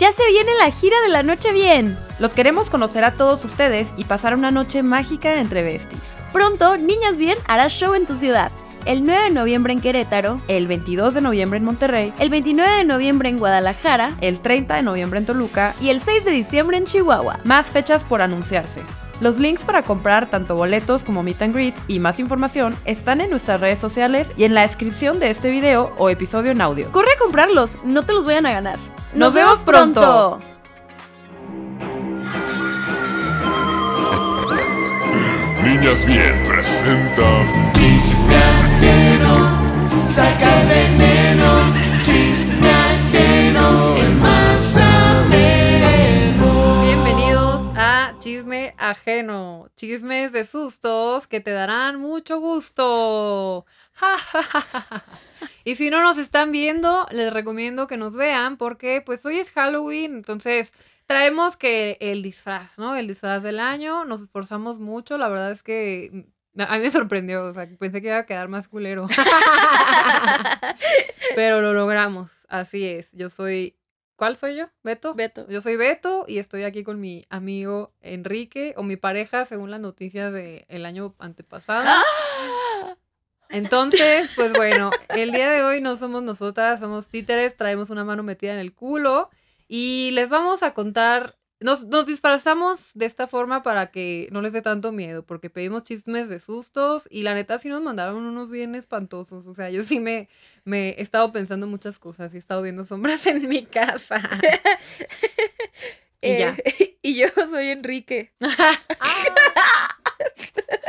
Ya se viene la gira de la noche bien. Los queremos conocer a todos ustedes y pasar una noche mágica entre besties. Pronto, Niñas Bien hará show en tu ciudad el 9 de noviembre en Querétaro, el 22 de noviembre en Monterrey, el 29 de noviembre en Guadalajara, el 30 de noviembre en Toluca y el 6 de diciembre en Chihuahua. Más fechas por anunciarse. Los links para comprar tanto boletos como meet and greet y más información están en nuestras redes sociales y en la descripción de este video o episodio en audio. Corre a comprarlos, no te los vayan a ganar. Nos, vemos pronto. Niñas Bien presenta Chisme ajeno, saca veneno Chisme ajeno, el más ameno Bienvenidos a Chisme ajeno Chismes de sustos que te darán mucho gusto ja, ja, ja, y si no nos están viendo, les recomiendo que nos vean porque pues hoy es Halloween, entonces traemos que el disfraz, ¿no? El disfraz del año, nos esforzamos mucho, la verdad es que mm, a mí me sorprendió, o sea, pensé que iba a quedar más culero. Pero lo logramos, así es. Yo soy ¿Cuál soy yo? Beto. Beto. Yo soy Beto y estoy aquí con mi amigo Enrique o mi pareja, según las noticias del año antepasado. ¡Ah! Entonces, pues bueno, el día de hoy no somos nosotras, somos títeres, traemos una mano metida en el culo y les vamos a contar, nos, nos disfrazamos de esta forma para que no les dé tanto miedo, porque pedimos chismes de sustos y la neta sí nos mandaron unos bien espantosos, o sea, yo sí me, me he estado pensando muchas cosas y he estado viendo sombras en mi casa. y, ya. Eh, y yo soy Enrique. Ah.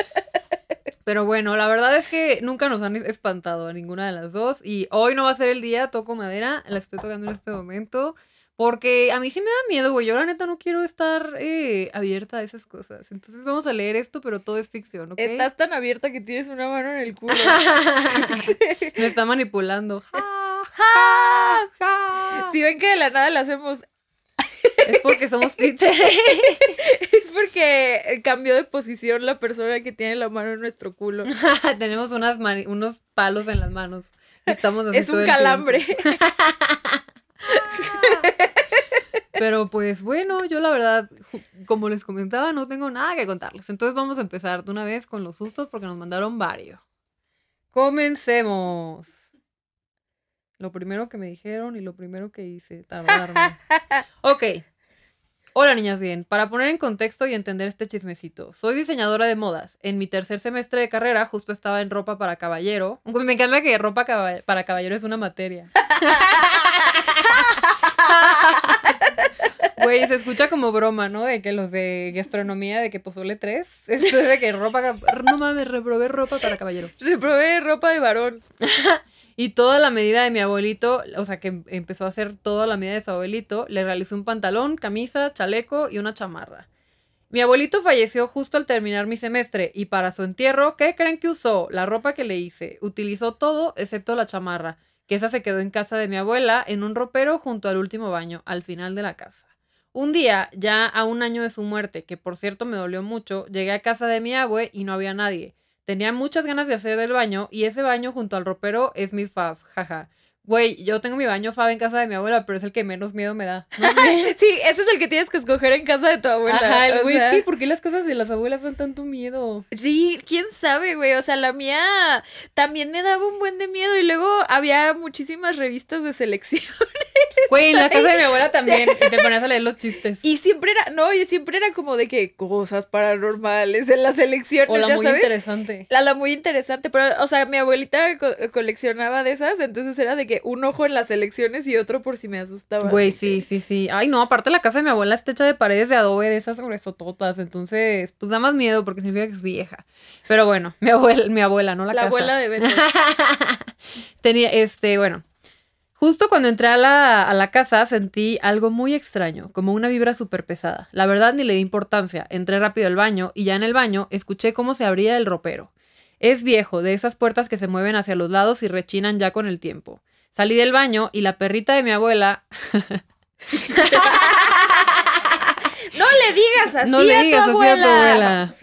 Pero bueno, la verdad es que nunca nos han espantado a ninguna de las dos. Y hoy no va a ser el día, toco madera, la estoy tocando en este momento. Porque a mí sí me da miedo, güey. Yo la neta no quiero estar eh, abierta a esas cosas. Entonces vamos a leer esto, pero todo es ficción, ¿ok? Estás tan abierta que tienes una mano en el culo. me está manipulando. Si ven que de la nada la hacemos es porque somos títeres. es porque eh, cambió de posición la persona que tiene la mano en nuestro culo. Tenemos unas unos palos en las manos. Estamos es un calambre. Pero pues bueno, yo la verdad, como les comentaba, no tengo nada que contarles. Entonces vamos a empezar de una vez con los sustos porque nos mandaron varios. Comencemos. Lo primero que me dijeron y lo primero que hice, tardarme. ok, Hola niñas bien, para poner en contexto y entender este chismecito, soy diseñadora de modas. En mi tercer semestre de carrera justo estaba en ropa para caballero. Aunque me encanta que ropa para caballero es una materia. Güey, se escucha como broma, ¿no? De que los de gastronomía, de que pozole tres esto es de que ropa, no mames, reprobé ropa para caballero. Reprobé ropa de varón. y toda la medida de mi abuelito, o sea, que empezó a hacer toda la medida de su abuelito, le realizó un pantalón, camisa, chaleco y una chamarra. Mi abuelito falleció justo al terminar mi semestre y para su entierro, ¿qué creen que usó? La ropa que le hice. Utilizó todo excepto la chamarra que esa se quedó en casa de mi abuela en un ropero junto al último baño, al final de la casa. Un día, ya a un año de su muerte, que por cierto me dolió mucho, llegué a casa de mi abue y no había nadie. Tenía muchas ganas de hacer el baño y ese baño junto al ropero es mi fav, jaja. Güey, yo tengo mi baño fab en casa de mi abuela, pero es el que menos miedo me da. sí, ese es el que tienes que escoger en casa de tu abuela. Ajá, el ¿por qué las casas de las abuelas dan tanto miedo? Sí, quién sabe, güey. O sea, la mía también me daba un buen de miedo y luego había muchísimas revistas de selecciones. Güey, en la casa de mi abuela también. Y te ponías a leer los chistes. Y siempre era, no, y siempre era como de que cosas paranormales en las selección. O la muy interesante. La, la muy interesante. Pero, o sea, mi abuelita coleccionaba de esas, entonces era de que un ojo en las elecciones y otro por si me asustaba. Güey, sí, sí, sí. Ay, no, aparte la casa de mi abuela está hecha de paredes de adobe, de esas gruesototas. Entonces, pues da más miedo porque significa que es vieja. Pero bueno, mi abuela, mi abuela, no la, La abuela de Beto. Tenía, este, bueno. Justo cuando entré a la, a la casa sentí algo muy extraño, como una vibra súper pesada. La verdad ni le di importancia. Entré rápido al baño y ya en el baño escuché cómo se abría el ropero. Es viejo, de esas puertas que se mueven hacia los lados y rechinan ya con el tiempo. Salí del baño y la perrita de mi abuela. no le digas así, no le a, digas a abuela.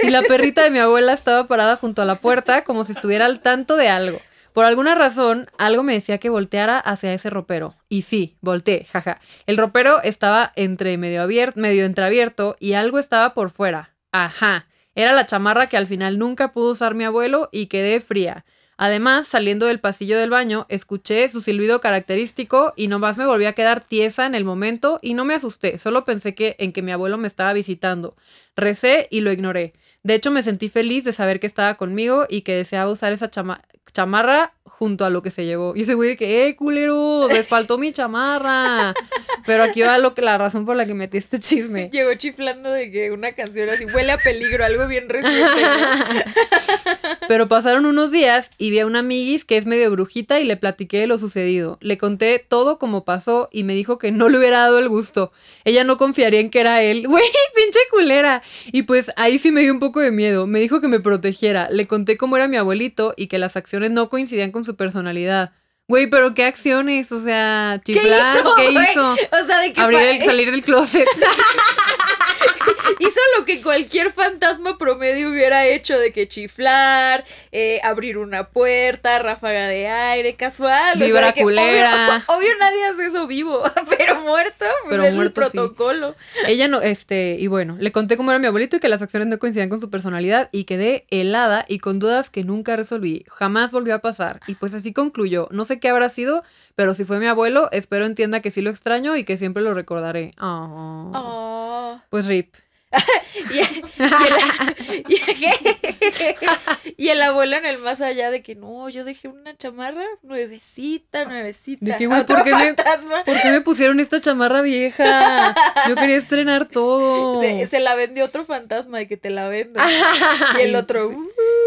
y la perrita de mi abuela estaba parada junto a la puerta como si estuviera al tanto de algo. Por alguna razón, algo me decía que volteara hacia ese ropero. Y sí, volteé, jaja. El ropero estaba entre medio abierto, medio entreabierto y algo estaba por fuera. Ajá. Era la chamarra que al final nunca pudo usar mi abuelo y quedé fría. Además, saliendo del pasillo del baño, escuché su silbido característico y nomás me volví a quedar tiesa en el momento y no me asusté, solo pensé que en que mi abuelo me estaba visitando. Recé y lo ignoré. De hecho, me sentí feliz de saber que estaba conmigo y que deseaba usar esa chamarra junto a lo que se llevó. Y ese güey de que, ¡eh, culero! Desfaltó mi chamarra. Pero aquí va lo que, la razón por la que metí este chisme. Llegó chiflando de que una canción así huele a peligro, algo bien reciente. Pero pasaron unos días y vi a una amiguis que es medio brujita y le platiqué lo sucedido. Le conté todo como pasó y me dijo que no le hubiera dado el gusto. Ella no confiaría en que era él. Güey, pinche culera. Y pues ahí sí me dio un poco de miedo. Me dijo que me protegiera. Le conté cómo era mi abuelito y que las acciones no coincidían con su personalidad. Güey, pero qué acciones, o sea, chiflar, ¿qué hizo? O sea, de qué Abrir fue? El, salir del closet. Hizo lo que cualquier fantasma promedio hubiera hecho de que chiflar, eh, abrir una puerta, ráfaga de aire, casual. Vibra culera. Obvio, nadie hace eso vivo, pero muerto, pues, pero es el protocolo. Ella no, este, y bueno, le conté cómo era mi abuelito y que las acciones no coincidían con su personalidad y quedé helada y con dudas que nunca resolví. Jamás volvió a pasar. Y pues así concluyó. No sé qué habrá sido, pero si fue mi abuelo, espero entienda que sí lo extraño y que siempre lo recordaré. Ah. Ah. Pues rip. y, el, abuelo en el más allá de que no, yo dejé una chamarra nuevecita, ah, nuevecita. ¿por, qué me, pusieron esta chamarra vieja? Yo quería estrenar todo. se la vendió otro fantasma de que te la venda. y el otro.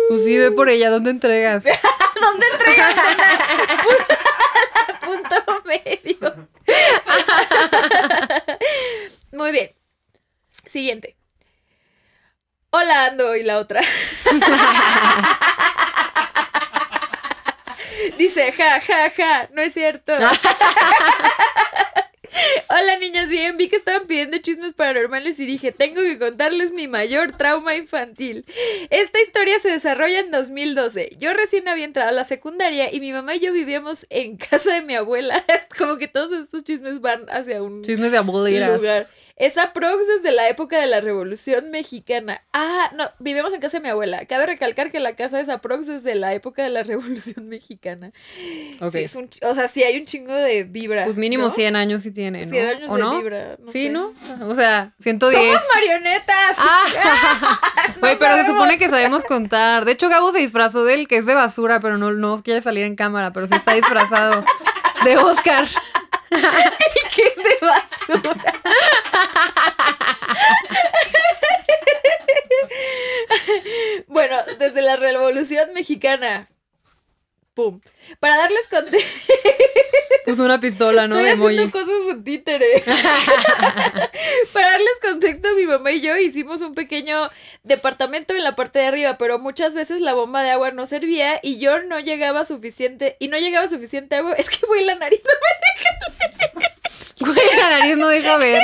pues uh". sí, ve por ella, ¿dónde entregas? ¿Dónde entregas? Punto medio. Muy bien. Siguiente. Hola, ando y la otra. Dice, ja, ja, ja, no es cierto. Hola niñas, bien, vi que estaban pidiendo chismes paranormales y dije, tengo que contarles mi mayor trauma infantil. Esta historia se desarrolla en 2012. Yo recién había entrado a la secundaria y mi mamá y yo vivíamos en casa de mi abuela. Como que todos estos chismes van hacia un chismes de Esa lugar. Es de la época de la Revolución Mexicana. Ah, no, vivimos en casa de mi abuela. Cabe recalcar que la casa esa prox de es de la época de la Revolución Mexicana. Okay. o sea, sí hay un chingo de vibra. Pues mínimo 100 años y tiene tiene, ¿no? ¿O no? sí, ¿no? O sea, 110. ¡Somos marionetas! Ah. pero se supone que sabemos contar. De hecho, Gabo se disfrazó del que es de basura, pero no, no quiere salir en cámara, pero sí está disfrazado de Oscar. qué es de basura? bueno, desde la Revolución Mexicana, pum. Para darles contexto. Puso una pistola, ¿no? Estoy haciendo cosas en títere. Para darles contexto, mi mamá y yo hicimos un pequeño departamento en la parte de arriba, pero muchas veces la bomba de agua no servía y yo no llegaba suficiente. Y no llegaba suficiente agua. Es que, güey, la nariz no me deja. Güey, la nariz no deja ver.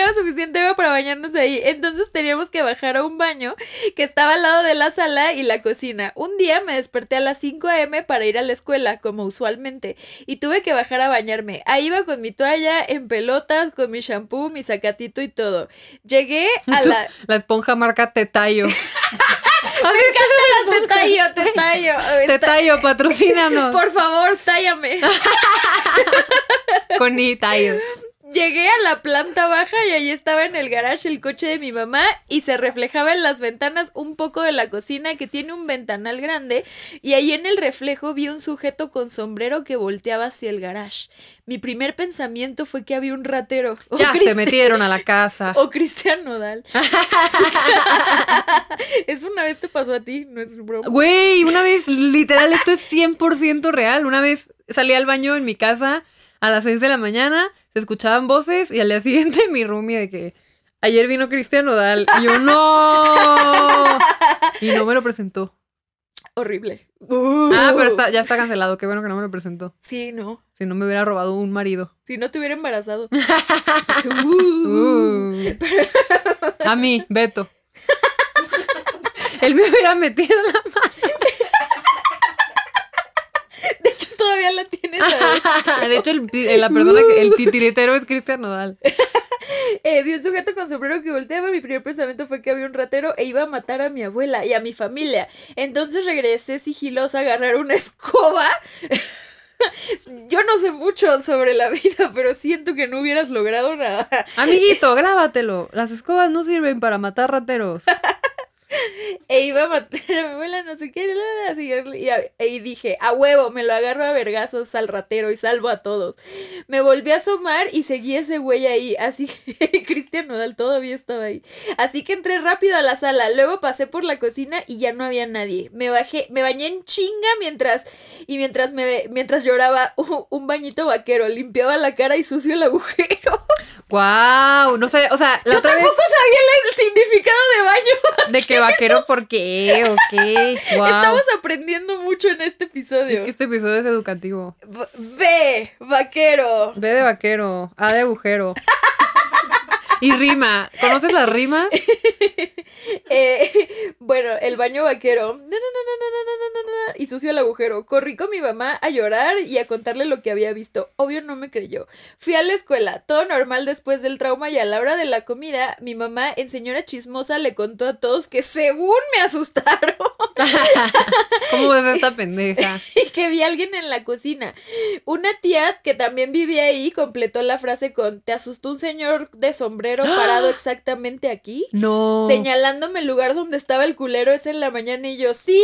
Era suficiente agua para bañarnos ahí. Entonces teníamos que bajar a un baño que estaba al lado de la sala y la cocina. Un día me desperté a las 5 a.m. para ir a la escuela, como usualmente, y tuve que bajar a bañarme. Ahí iba con mi toalla, en pelotas, con mi shampoo, mi sacatito y todo. Llegué a la. La esponja marca Tetayo. A me encanta la tetayo, tetayo. Tetayo, patrocínanos. Por favor, tállame. Con mi tallo. Llegué a la planta baja y ahí estaba en el garage el coche de mi mamá y se reflejaba en las ventanas un poco de la cocina que tiene un ventanal grande y ahí en el reflejo vi un sujeto con sombrero que volteaba hacia el garage. Mi primer pensamiento fue que había un ratero. ya oh, se metieron a la casa. O oh, Cristian Nodal. es una vez te pasó a ti, no es broma. Güey, una vez, literal, esto es 100% real. Una vez salí al baño en mi casa a las 6 de la mañana se escuchaban voces y al día siguiente mi roomie de que ayer vino Cristian Nodal y yo no. Y no me lo presentó. Horrible. Ah, pero uh. ya está cancelado. Qué bueno que no me lo presentó. Sí, no. Si no me hubiera robado un marido. Si no te hubiera embarazado. Uh. A mí, Beto. Él me hubiera metido la mano todavía la tienes. de hecho, el, eh, la persona, el titiritero es Cristian Nodal. Eh, vi un sujeto con sombrero que volteaba. Mi primer pensamiento fue que había un ratero e iba a matar a mi abuela y a mi familia. Entonces regresé sigilosa a agarrar una escoba. Yo no sé mucho sobre la vida, pero siento que no hubieras logrado nada. Amiguito, grábatelo. Las escobas no sirven para matar rateros e iba a matar a mi abuela, no sé qué, y, y, dije, a huevo, me lo agarro a vergazos al ratero y salvo a todos. Me volví a asomar y seguí ese güey ahí, así que Cristian Nodal todavía estaba ahí. Así que entré rápido a la sala, luego pasé por la cocina y ya no había nadie. Me bajé, me bañé en chinga mientras, y mientras me, mientras lloraba un bañito vaquero, limpiaba la cara y sucio el agujero. Wow, no sé, o sea, la yo tampoco sabía el, significado de baño. De que vaquero, ¿por qué? ¿O qué? Wow. Estamos aprendiendo mucho en este episodio. Es que este episodio es educativo. B, vaquero. B de vaquero, A de agujero. Y rima. ¿Conoces las rimas? Eh, bueno, el baño vaquero. no no y sucio el agujero. Corrí con mi mamá a llorar y a contarle lo que había visto. Obvio no me creyó. Fui a la escuela, todo normal después del trauma y a la hora de la comida, mi mamá en señora chismosa le contó a todos que según me asustaron. ¿Cómo es esta pendeja? y que vi a alguien en la cocina. Una tía que también vivía ahí completó la frase con te asustó un señor de sombrero ¡Ah! parado exactamente aquí. No. Señalándome el lugar donde estaba el culero ese en la mañana y yo, sí.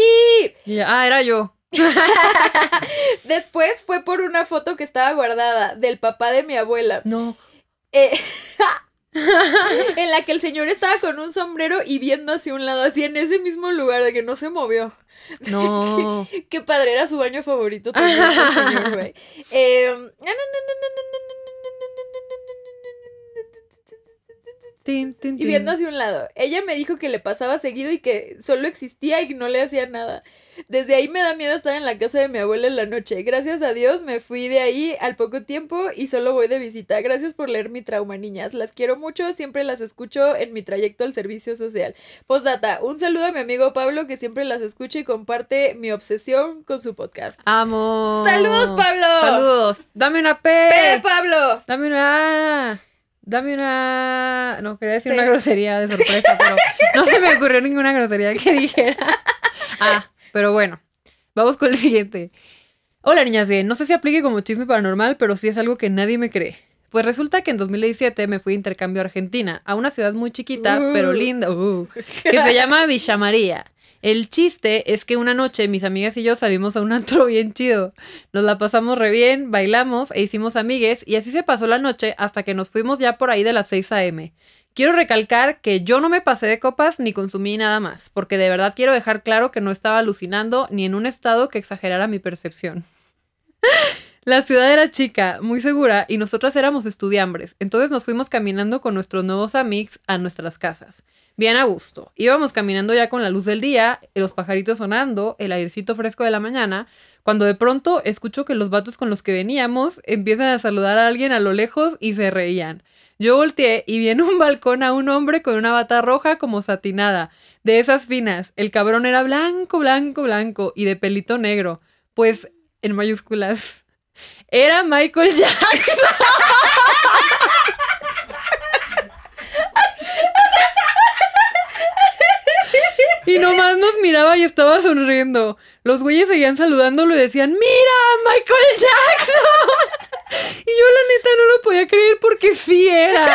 ah, era yo. Después fue por una foto que estaba guardada del papá de mi abuela. No. Eh, en la que el señor estaba con un sombrero y viendo hacia un lado, así en ese mismo lugar, de que no se movió. No. qué, padre era su baño favorito también, señor, Y viendo hacia un lado. Ella me dijo que le pasaba seguido y que solo existía y no le hacía nada. Desde ahí me da miedo estar en la casa de mi abuela en la noche. Gracias a Dios me fui de ahí al poco tiempo y solo voy de visita. Gracias por leer mi trauma, niñas. Las quiero mucho, siempre las escucho en mi trayecto al servicio social. Postdata, un saludo a mi amigo Pablo que siempre las escucha y comparte mi obsesión con su podcast. Amo. Saludos, Pablo. Saludos. Dame una P. P, Pablo. Dame una A. Dame una. No, quería decir una grosería de sorpresa, pero no se me ocurrió ninguna grosería que dijera. Ah, pero bueno. Vamos con el siguiente. Hola, niñas bien. No sé si aplique como chisme paranormal, pero sí es algo que nadie me cree. Pues resulta que en 2017 me fui de intercambio a Argentina, a una ciudad muy chiquita, pero uh. linda, uh, que se llama Villa María. El chiste es que una noche mis amigas y yo salimos a un antro bien chido. Nos la pasamos re bien, bailamos e hicimos amigues y así se pasó la noche hasta que nos fuimos ya por ahí de las 6 a.m. Quiero recalcar que yo no me pasé de copas ni consumí nada más, porque de verdad quiero dejar claro que no estaba alucinando ni en un estado que exagerara mi percepción. La ciudad era chica, muy segura, y nosotras éramos estudiambres, entonces nos fuimos caminando con nuestros nuevos amigos a nuestras casas. Bien a gusto. Íbamos caminando ya con la luz del día, los pajaritos sonando, el airecito fresco de la mañana, cuando de pronto escucho que los vatos con los que veníamos empiezan a saludar a alguien a lo lejos y se reían. Yo volteé y vi en un balcón a un hombre con una bata roja como satinada, de esas finas. El cabrón era blanco, blanco, blanco y de pelito negro, pues en mayúsculas. Era Michael Jackson. Y nomás nos miraba y estaba sonriendo. Los güeyes seguían saludándolo y decían, ¡Mira, Michael Jackson! Y yo la neta no lo podía creer porque sí era.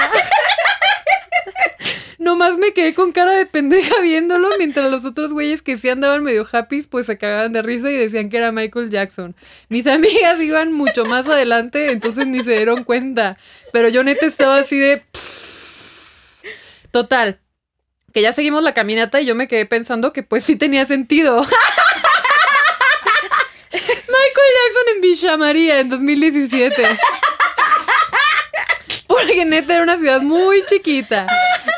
Nomás me quedé con cara de pendeja viéndolo, mientras los otros güeyes que sí andaban medio happy, pues se cagaban de risa y decían que era Michael Jackson. Mis amigas iban mucho más adelante, entonces ni se dieron cuenta. Pero yo neta estaba así de... Total, que ya seguimos la caminata y yo me quedé pensando que pues sí tenía sentido. Michael Jackson en Villa María en 2017. Porque neta era una ciudad muy chiquita.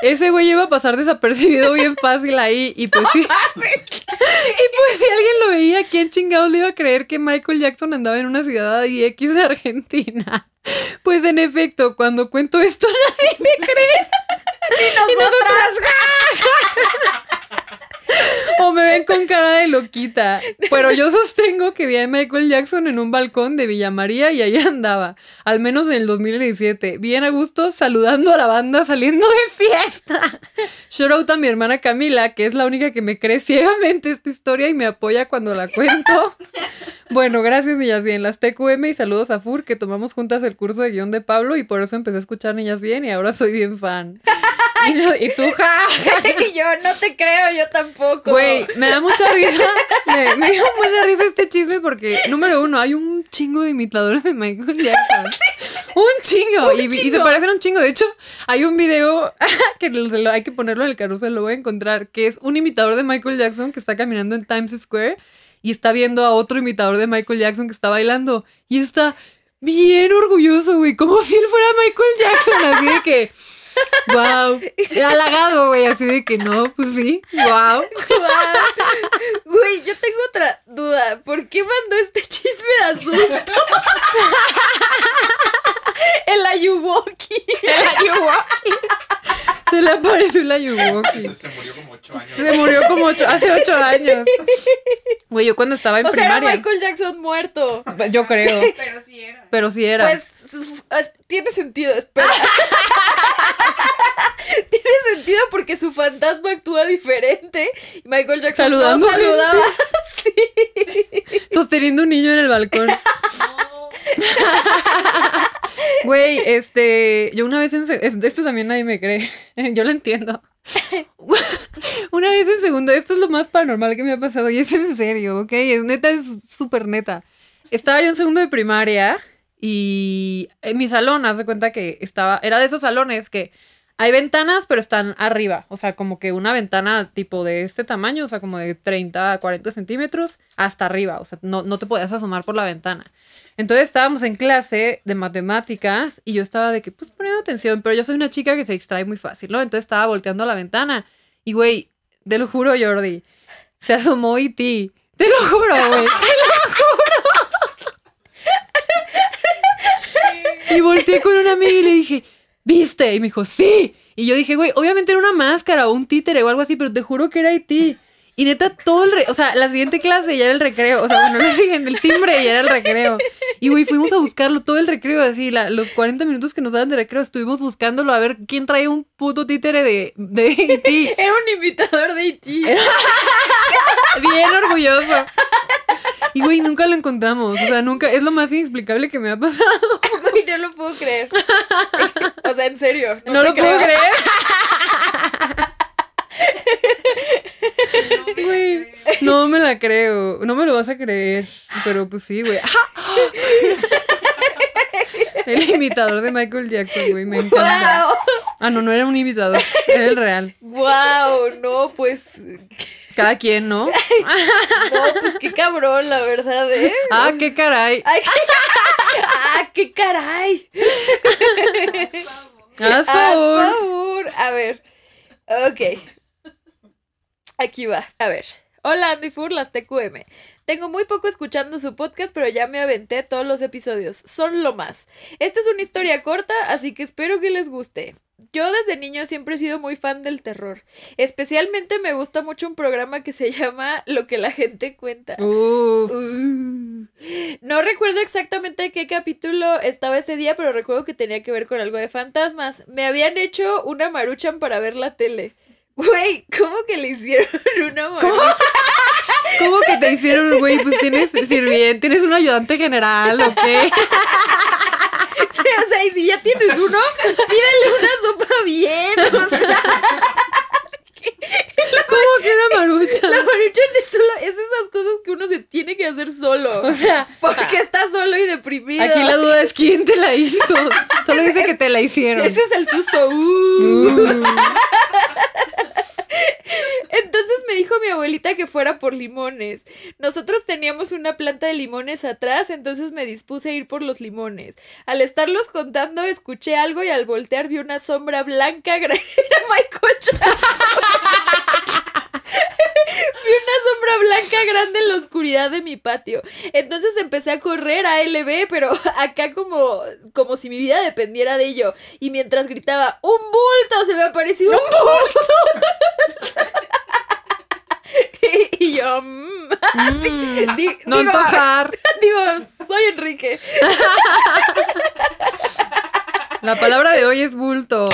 Ese güey iba a pasar desapercibido bien fácil ahí y pues y pues si alguien lo veía, ¿quién chingados le iba a creer que Michael Jackson andaba en una ciudad de X de Argentina? Pues en efecto, cuando cuento esto nadie me cree. Y nosotras. Y nosotras. O me ven con cara de loquita. Pero yo sostengo que vi a Michael Jackson en un balcón de Villa María y ahí andaba. Al menos en el 2017. Bien a gusto saludando a la banda saliendo de fiesta. Shout out a mi hermana Camila, que es la única que me cree ciegamente esta historia y me apoya cuando la cuento. Bueno, gracias Niñas Bien, las TQM y saludos a Fur, que tomamos juntas el curso de guión de Pablo y por eso empecé a escuchar Niñas Bien y ahora soy bien fan. Y, tú, ja, yo, no te creo, yo tampoco. Güey, me da mucha risa. Me, me dio risa este chisme porque, número uno, hay un chingo de imitadores de Michael Jackson. Un chingo. y, se parecen un chingo. De hecho, hay un video que hay que ponerlo en el carrusel, lo voy a encontrar, que es un imitador de Michael Jackson que está caminando en Times Square y está viendo a otro imitador de Michael Jackson que está bailando. Y está bien orgulloso, güey, como si él fuera Michael Jackson. Así de que wow. Halagado, güey, así de que no, pues sí, wow. Güey, yo tengo otra duda. ¿Por qué mandó este chisme de asusto? El Ayuwoki. El Ayuwoki. Se le apareció el Ayuwoki. Se murió como ocho años. Se murió como ocho, hace ocho años. Güey, yo cuando estaba en o Sea, era Michael Jackson muerto. Yo creo. Pero sí era. Pero sí era. Pues tiene sentido, espera. Tiene sentido porque su fantasma actúa diferente. Michael Jackson saludando. saludaba. Sí. Sosteniendo un niño en el balcón. Güey, este, yo una vez en esto también nadie me cree. Yo lo entiendo. una vez en segundo, esto es lo más paranormal que me ha pasado y es en serio, ¿ok? Es neta, es súper neta. Estaba yo en segundo de primaria y en mi salón, haz de cuenta que estaba, era de esos salones que hay ventanas, pero están arriba. O sea, como que una ventana tipo de este tamaño, o sea, como de 30 a 40 centímetros, hasta arriba. O sea, no, no te podías asomar por la ventana. Entonces estábamos en clase de matemáticas y yo estaba de que, pues poniendo atención, pero yo soy una chica que se extrae muy fácil, ¿no? Entonces estaba volteando a la ventana y, güey, te lo juro, Jordi, se asomó y e ti. Te lo juro, güey. Y volteé con una amiga y le dije, ¿viste? Y me dijo, sí. Y yo dije, güey, obviamente era una máscara o un títere o algo así, pero te juro que era Haití. Y neta, todo el. Re o sea, la siguiente clase ya era el recreo. O sea, bueno, la siguiente, el timbre ya era el recreo. Y güey, fuimos a buscarlo todo el recreo. Así, los 40 minutos que nos daban de recreo, estuvimos buscándolo a ver quién traía un puto títere de, de IT. E era un invitador de IT. E bien orgulloso. Y güey, nunca lo encontramos. O sea, nunca. Es lo más inexplicable que me ha pasado. Güey, no lo puedo creer. O sea, en serio. No, lo puedo creer. no me la creo. No me lo vas a creer. Pero pues sí, güey. El imitador de Michael Jackson, güey, me encanta. Ah, no, no era un imitador, era el real. Wow, no, pues cada quien, ¿no? No, pues qué cabrón, la verdad, ¿eh? Ah, qué caray. ah, qué caray. Haz favor. favor. A ver. Ok. Aquí va, a ver. Hola Andy Fur las TQM. Tengo muy poco escuchando su podcast, pero ya me aventé todos los episodios. Son lo más. Esta es una historia corta, así que espero que les guste. Yo desde niño siempre he sido muy fan del terror. Especialmente me gusta mucho un programa que se llama Lo que la gente cuenta. Uh. No recuerdo exactamente qué capítulo estaba ese día, pero recuerdo que tenía que ver con algo de fantasmas. Me habían hecho una maruchan para ver la tele. Güey, ¿cómo que le hicieron una marucha? ¿Cómo? que te hicieron, güey? Pues tienes sirviente, tienes un ayudante general, ¿o qué? o sea, y si ya tienes uno, pídele una sopa bien, o sea. ¿Cómo que una marucha? La marucha es, solo, es esas cosas que uno se tiene que hacer solo. O sea, porque está solo y deprimido. Aquí la duda es quién te la hizo. Solo dice que te la hicieron. Ese es el susto. Uh. uh dijo mi abuelita que fuera por limones. Nosotros teníamos una planta de limones atrás, entonces me dispuse a ir por los limones. Al estarlos contando, escuché algo y al voltear vi una sombra blanca. Era Michael Jackson. Vi una sombra blanca grande en la oscuridad de mi patio. Entonces empecé a correr a LB, pero acá como, como si mi vida dependiera de ello. Y mientras gritaba, ¡un bulto! Se me apareció un bulto. Y, yo, mm. Mm, ah, no digo, Digo, soy Enrique. La palabra de hoy es bulto.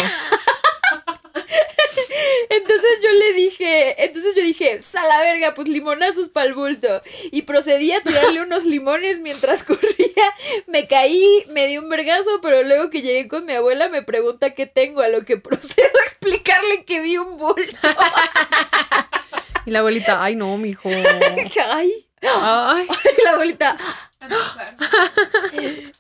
Entonces yo le dije, entonces yo dije, sala verga, pues limonazos para el bulto. Y procedí a tirarle unos limones mientras corría. Me caí, me di un vergazo, pero luego que llegué con mi abuela me pregunta qué tengo, a lo que procedo a explicarle que vi un bulto. Y la abuelita, ay no, mijo. ay. Ay. la abuelita.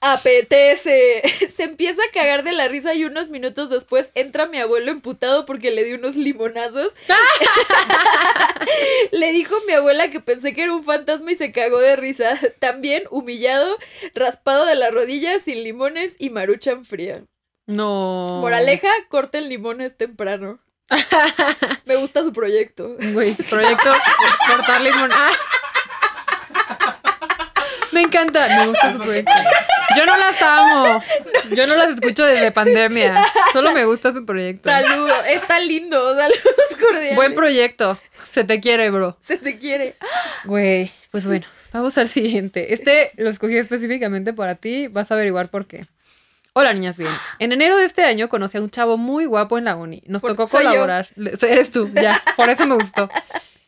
Apetece. Se empieza a cagar de la risa y unos minutos después entra mi abuelo emputado porque le di unos limonazos. le dijo mi abuela que pensé que era un fantasma y se cagó de risa. También humillado, raspado de la rodilla, sin limones y en fría. No. Moraleja, corten limones temprano. Me gusta su proyecto. Güey, proyecto cortar limón. Ah. Me encanta, me gusta su proyecto. Yo no las amo. Yo no las escucho desde pandemia. Solo me gusta su proyecto. Saludos, está lindo. Saludos cordiales. Buen proyecto. Se te quiere, bro. Se te quiere. Güey, pues bueno, vamos al siguiente. Este lo escogí específicamente para ti. Vas a averiguar por qué. Hola, niñas bien. En enero de este año conocí a un chavo muy guapo en la uni. Nos tocó colaborar. Eres tú, ya. Por eso me gustó.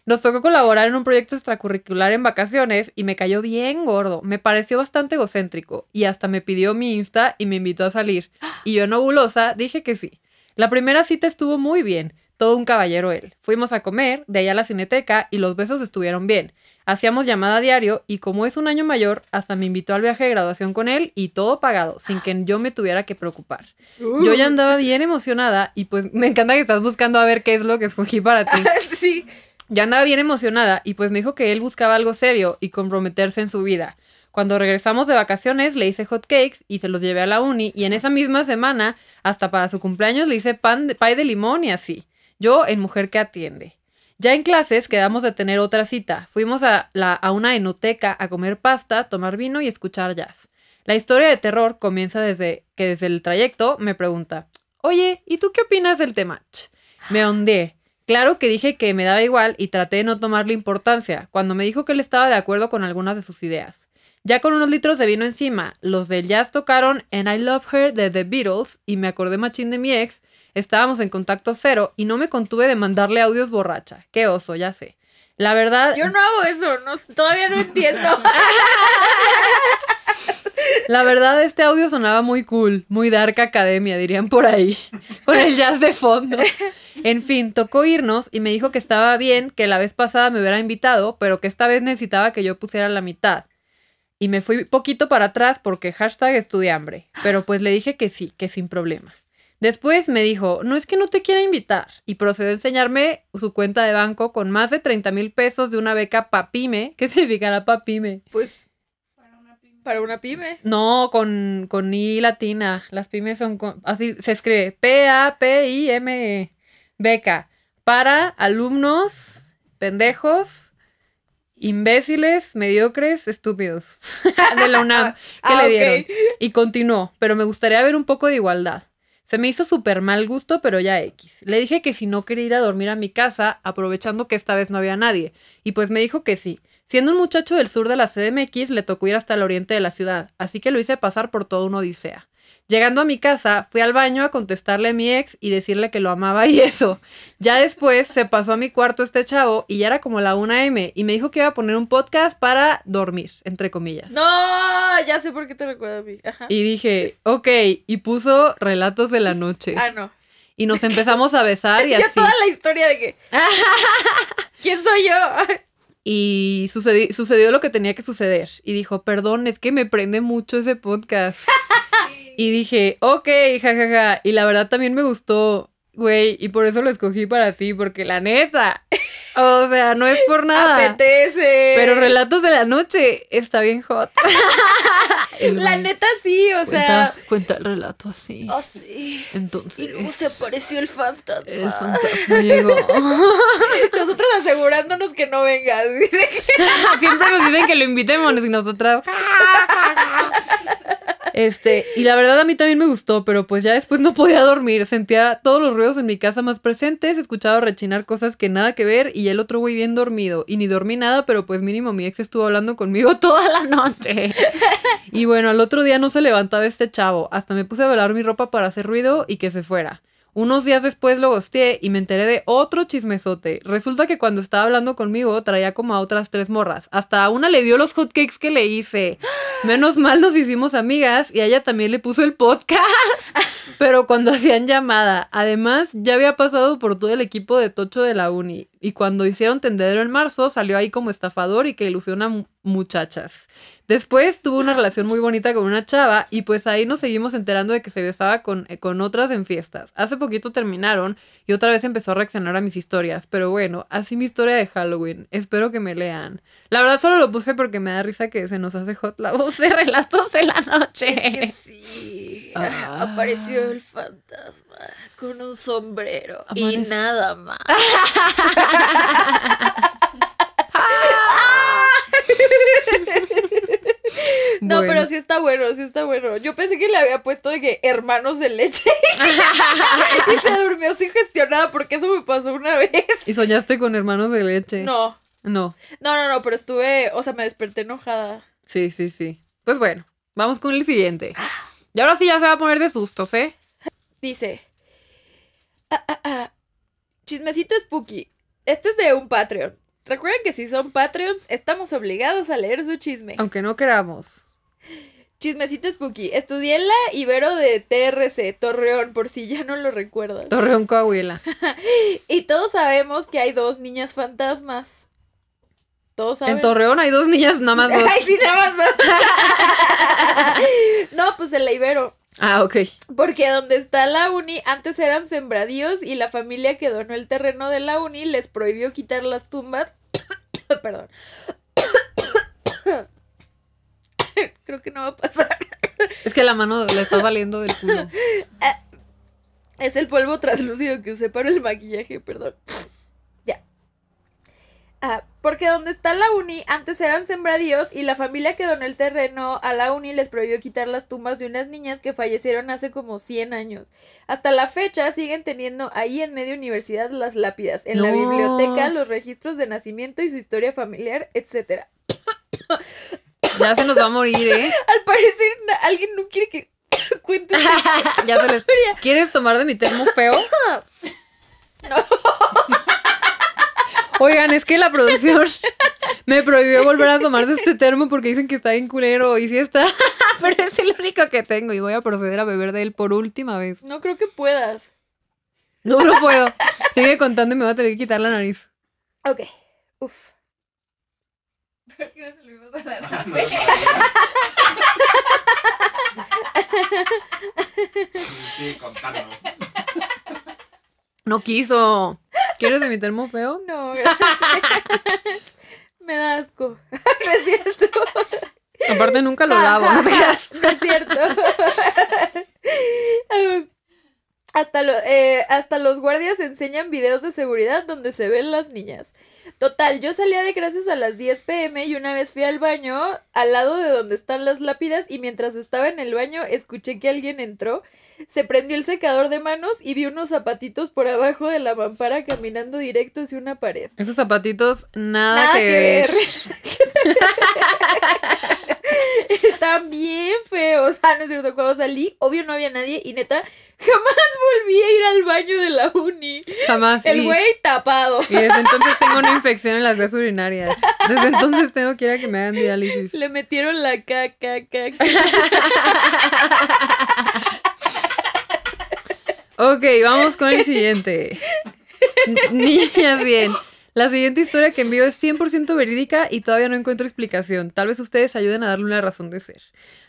Nos tocó colaborar en un proyecto extracurricular en vacaciones y me cayó bien gordo. Me pareció bastante egocéntrico y hasta me pidió mi Insta y me invitó a salir. Y yo, nobulosa, dije que sí. La primera cita estuvo muy bien. Todo un caballero él. Fuimos a comer, de allá a la cineteca y los besos estuvieron bien. Hacíamos llamada a diario y como es un año mayor, hasta me invitó al viaje de graduación con él y todo pagado, sin que yo me tuviera que preocupar. Yo ya andaba bien emocionada y pues me encanta que estás buscando a ver qué es lo que escogí para ti. sí. Ya andaba bien emocionada y pues me dijo que él buscaba algo serio y comprometerse en su vida. Cuando regresamos de vacaciones le hice hot cakes y se los llevé a la uni y en esa misma semana, hasta para su cumpleaños, le hice pan de, pie de limón y así. Yo en mujer que atiende. Ya en clases quedamos de tener otra cita. Fuimos a, la, una enoteca a comer pasta, tomar vino y escuchar jazz. La historia de terror comienza desde que desde el trayecto me pregunta, oye, ¿y tú qué opinas del tema? Me ondeé. Claro que dije que me daba igual y traté de no tomarle importancia, cuando me dijo que él estaba de acuerdo con algunas de sus ideas. Ya con unos litros de vino encima, los del jazz tocaron And I Love Her de The Beatles y me acordé machín de mi ex, Estábamos en contacto cero y no me contuve de mandarle audios borracha. Qué oso, ya sé. La verdad. Yo no hago eso, no, todavía no entiendo. La verdad, este audio sonaba muy cool, muy dark academia, dirían por ahí, con el jazz de fondo. En fin, tocó irnos y me dijo que estaba bien, que la vez pasada me hubiera invitado, pero que esta vez necesitaba que yo pusiera la mitad. Y me fui poquito para atrás porque hashtag hambre. Pero pues le dije que sí, que sin problema. Después me dijo, no es que no te quiera invitar, y procedió a enseñarme su cuenta de banco con más de 30 mil pesos de una beca Papime. ¿Qué significará Papime? Pues... Para una pime. Para una pyme. No, con, con I latina. Las pymes son... así se escribe. p a p i m e. Beca. Para alumnos, pendejos, imbéciles, mediocres, estúpidos. de la UNAM. Ah, ¿Qué le dieron? Y continuó. Pero me gustaría ver un poco de igualdad. Se me hizo súper mal gusto, pero ya X. Le dije que si no quería ir a dormir a mi casa, aprovechando que esta vez no había nadie, y pues me dijo que sí. Siendo un muchacho del sur de la CDMX, le tocó ir hasta el oriente de la ciudad, así que lo hice pasar por todo una odisea. Llegando a mi casa, fui al baño a contestarle a mi ex y decirle que lo amaba y eso. Ya después se pasó a mi cuarto este chavo y ya era como la 1M y me dijo que iba a poner un podcast para dormir, entre comillas. No, ya sé por qué te recuerdo a mí. Y dije, ok, y puso relatos de la noche. Ah, no. Y nos empezamos a besar y así. Ya toda la historia de que... ¿Quién soy yo? y sucedió, sucedió lo que tenía que suceder. Y dijo, perdón, es que me prende mucho ese podcast. Y dije, ok, jajaja. Ja, ja. Y la verdad también me gustó, güey. Y por eso lo escogí para ti, porque la neta. o sea, no es por nada. Apetece. Pero Relatos de la Noche está bien hot. la neta sí, o sea. Cuenta el relato así. Oh, sí. Entonces. Y luego se apareció el fantasma. El fantasma llegó. Nosotros asegurándonos que no venga Siempre nos dicen que lo invitemos y nosotras. Este, y la verdad a mí también me gustó, pero pues ya después no podía dormir. Sentía todos los ruidos en mi casa más presentes, escuchaba rechinar cosas que nada que ver y el otro güey bien dormido. Y ni dormí nada, pero pues mínimo mi ex estuvo hablando conmigo toda la noche. Y bueno, al otro día no se levantaba este chavo. Hasta me puse a velar mi ropa para hacer ruido y que se fuera. Unos días después lo gosteé y me enteré de otro chismesote. Resulta que cuando estaba hablando conmigo traía como a otras tres morras. Hasta a una le dio los hotcakes que le hice. Menos mal nos hicimos amigas y a ella también le puso el podcast. Pero cuando hacían llamada. Además, ya había pasado por todo el equipo de Tocho de la Uni. Y cuando hicieron tendedero en marzo, salió ahí como estafador y que ilusiona muchachas. Después tuvo una relación muy bonita con una chava y pues ahí nos seguimos enterando de que se besaba eh, con, otras en fiestas. Hace poquito terminaron y otra vez empezó a reaccionar a mis historias. Pero bueno, así mi historia de Halloween. Espero que me lean. La verdad solo lo puse porque me da risa que se nos hace hot la voz de relatos de la noche. que sí. Ah. Apareció el fantasma con un sombrero y nada más. Ah. No, pero sí está bueno, sí está bueno. Yo pensé que le había puesto de que hermanos de leche. y se durmió sin gestionar, porque eso me pasó una vez. ¿Y soñaste con hermanos de leche? No. No. No, no, no, pero estuve, o sea, me desperté enojada. Sí, sí, sí. Pues bueno, vamos con el siguiente. Y ahora sí ya se va a poner de sustos, ¿eh? Dice. Ah, ah, ah. Chismecito spooky. Este es de un Patreon. Recuerden que si son Patreons, estamos obligados a leer su chisme. Aunque no queramos. Chismecito Spooky. Estudié en la Ibero de TRC, Torreón, por si ya no lo recuerdas. Torreón, Coahuila. y todos sabemos que hay dos niñas fantasmas. Todos En Torreón hay dos niñas, nada más dos. Ay, sí, nada más dos. no, pues en la Ibero. Ah, ok. Porque donde está la uni, antes eran sembradíos y la familia que donó el terreno de la uni les prohibió quitar las tumbas. Perdón. Creo que no va a pasar. Es que la mano le está valiendo del culo. Ah, es el polvo traslúcido que usé para el maquillaje, perdón. Ah, porque donde está la uni antes eran sembradíos y la familia que donó el terreno a la uni les prohibió quitar las tumbas de unas niñas que fallecieron hace como 100 años. Hasta la fecha siguen teniendo ahí en media universidad las lápidas, en la biblioteca los registros de nacimiento y su historia familiar, etcétera. Ya se nos va a morir, ¿eh? Al parecer alguien no quiere que cuente. ya se les... ¿Quieres tomar de mi termo feo? no. Oigan, es que la producción me prohibió volver a tomar de este termo porque dicen que está bien culero y sí está, pero es el único que tengo y voy a proceder a beber de él por última vez. No creo que puedas. No, lo puedo. Sigue contando y me voy a tener que quitar la nariz. Ok. Uf. ¿Por qué no se lo ibas a dar Sí, no quiso. ¿Quieres mi termo feo? No, Me da asco. No es cierto. Aparte nunca lo lavo, no, no es cierto. Hasta, eh, hasta los guardias enseñan videos de seguridad donde se ven las niñas. Total, yo salía de clases a las 10 pm y una vez fui al baño al lado de donde están las lápidas y mientras estaba en el baño escuché que alguien entró, se prendió el secador de manos y vi unos zapatitos por abajo de la mampara caminando directo hacia una pared. Esos zapatitos nada, que, ver. Están bien O sea, ah, no es cierto, cuando salí, obvio no había nadie y neta, jamás volví a ir al baño de la uni. Jamás. El güey tapado. Y desde entonces tengo una infección en las vías urinarias. Desde entonces tengo que ir a que me hagan diálisis. Le metieron la caca, caca. ok, vamos con el siguiente. Niñas bien. La siguiente historia que envío es 100% verídica y todavía no encuentro explicación. Tal vez ustedes ayuden a darle una razón de ser.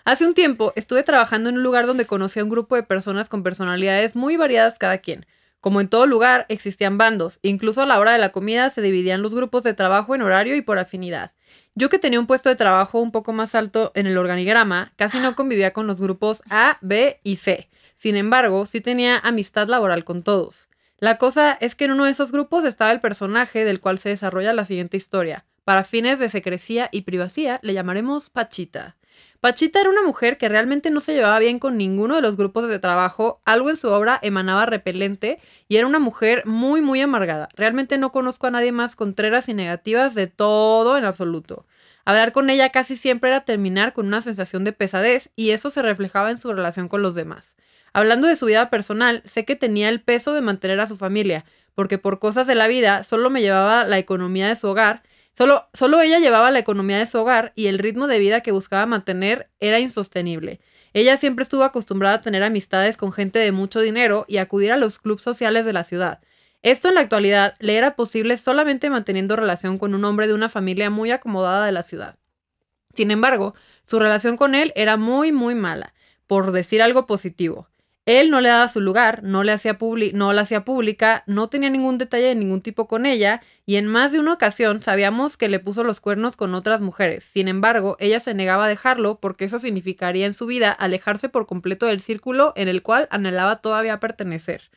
Hace un tiempo estuve trabajando en un lugar donde conocí a un grupo de personas con personalidades muy variadas cada quien. Como en todo lugar, existían bandos. Incluso a la hora de la comida se dividían los grupos de trabajo en horario y por afinidad. Yo que tenía un puesto de trabajo un poco más alto en el organigrama, casi no convivía con los grupos A, B y C. Sin embargo, sí tenía amistad laboral con todos. La cosa es que en uno de esos grupos estaba el personaje del cual se desarrolla la siguiente historia. Para fines de secrecía y privacidad le llamaremos Pachita. Pachita era una mujer que realmente no se llevaba bien con ninguno de los grupos de trabajo, algo en su obra emanaba repelente y era una mujer muy muy amargada. Realmente no conozco a nadie más contreras y negativas de todo en absoluto. Hablar con ella casi siempre era terminar con una sensación de pesadez y eso se reflejaba en su relación con los demás. Hablando de su vida personal, sé que tenía el peso de mantener a su familia, porque por cosas de la vida solo me llevaba la economía de su hogar, solo, solo ella llevaba la economía de su hogar y el ritmo de vida que buscaba mantener era insostenible. Ella siempre estuvo acostumbrada a tener amistades con gente de mucho dinero y acudir a los clubes sociales de la ciudad. Esto en la actualidad le era posible solamente manteniendo relación con un hombre de una familia muy acomodada de la ciudad. Sin embargo, su relación con él era muy, muy mala, por decir algo positivo. Él no le daba su lugar, no, le hacía no la hacía pública, no tenía ningún detalle de ningún tipo con ella y en más de una ocasión sabíamos que le puso los cuernos con otras mujeres. Sin embargo, ella se negaba a dejarlo porque eso significaría en su vida alejarse por completo del círculo en el cual anhelaba todavía pertenecer.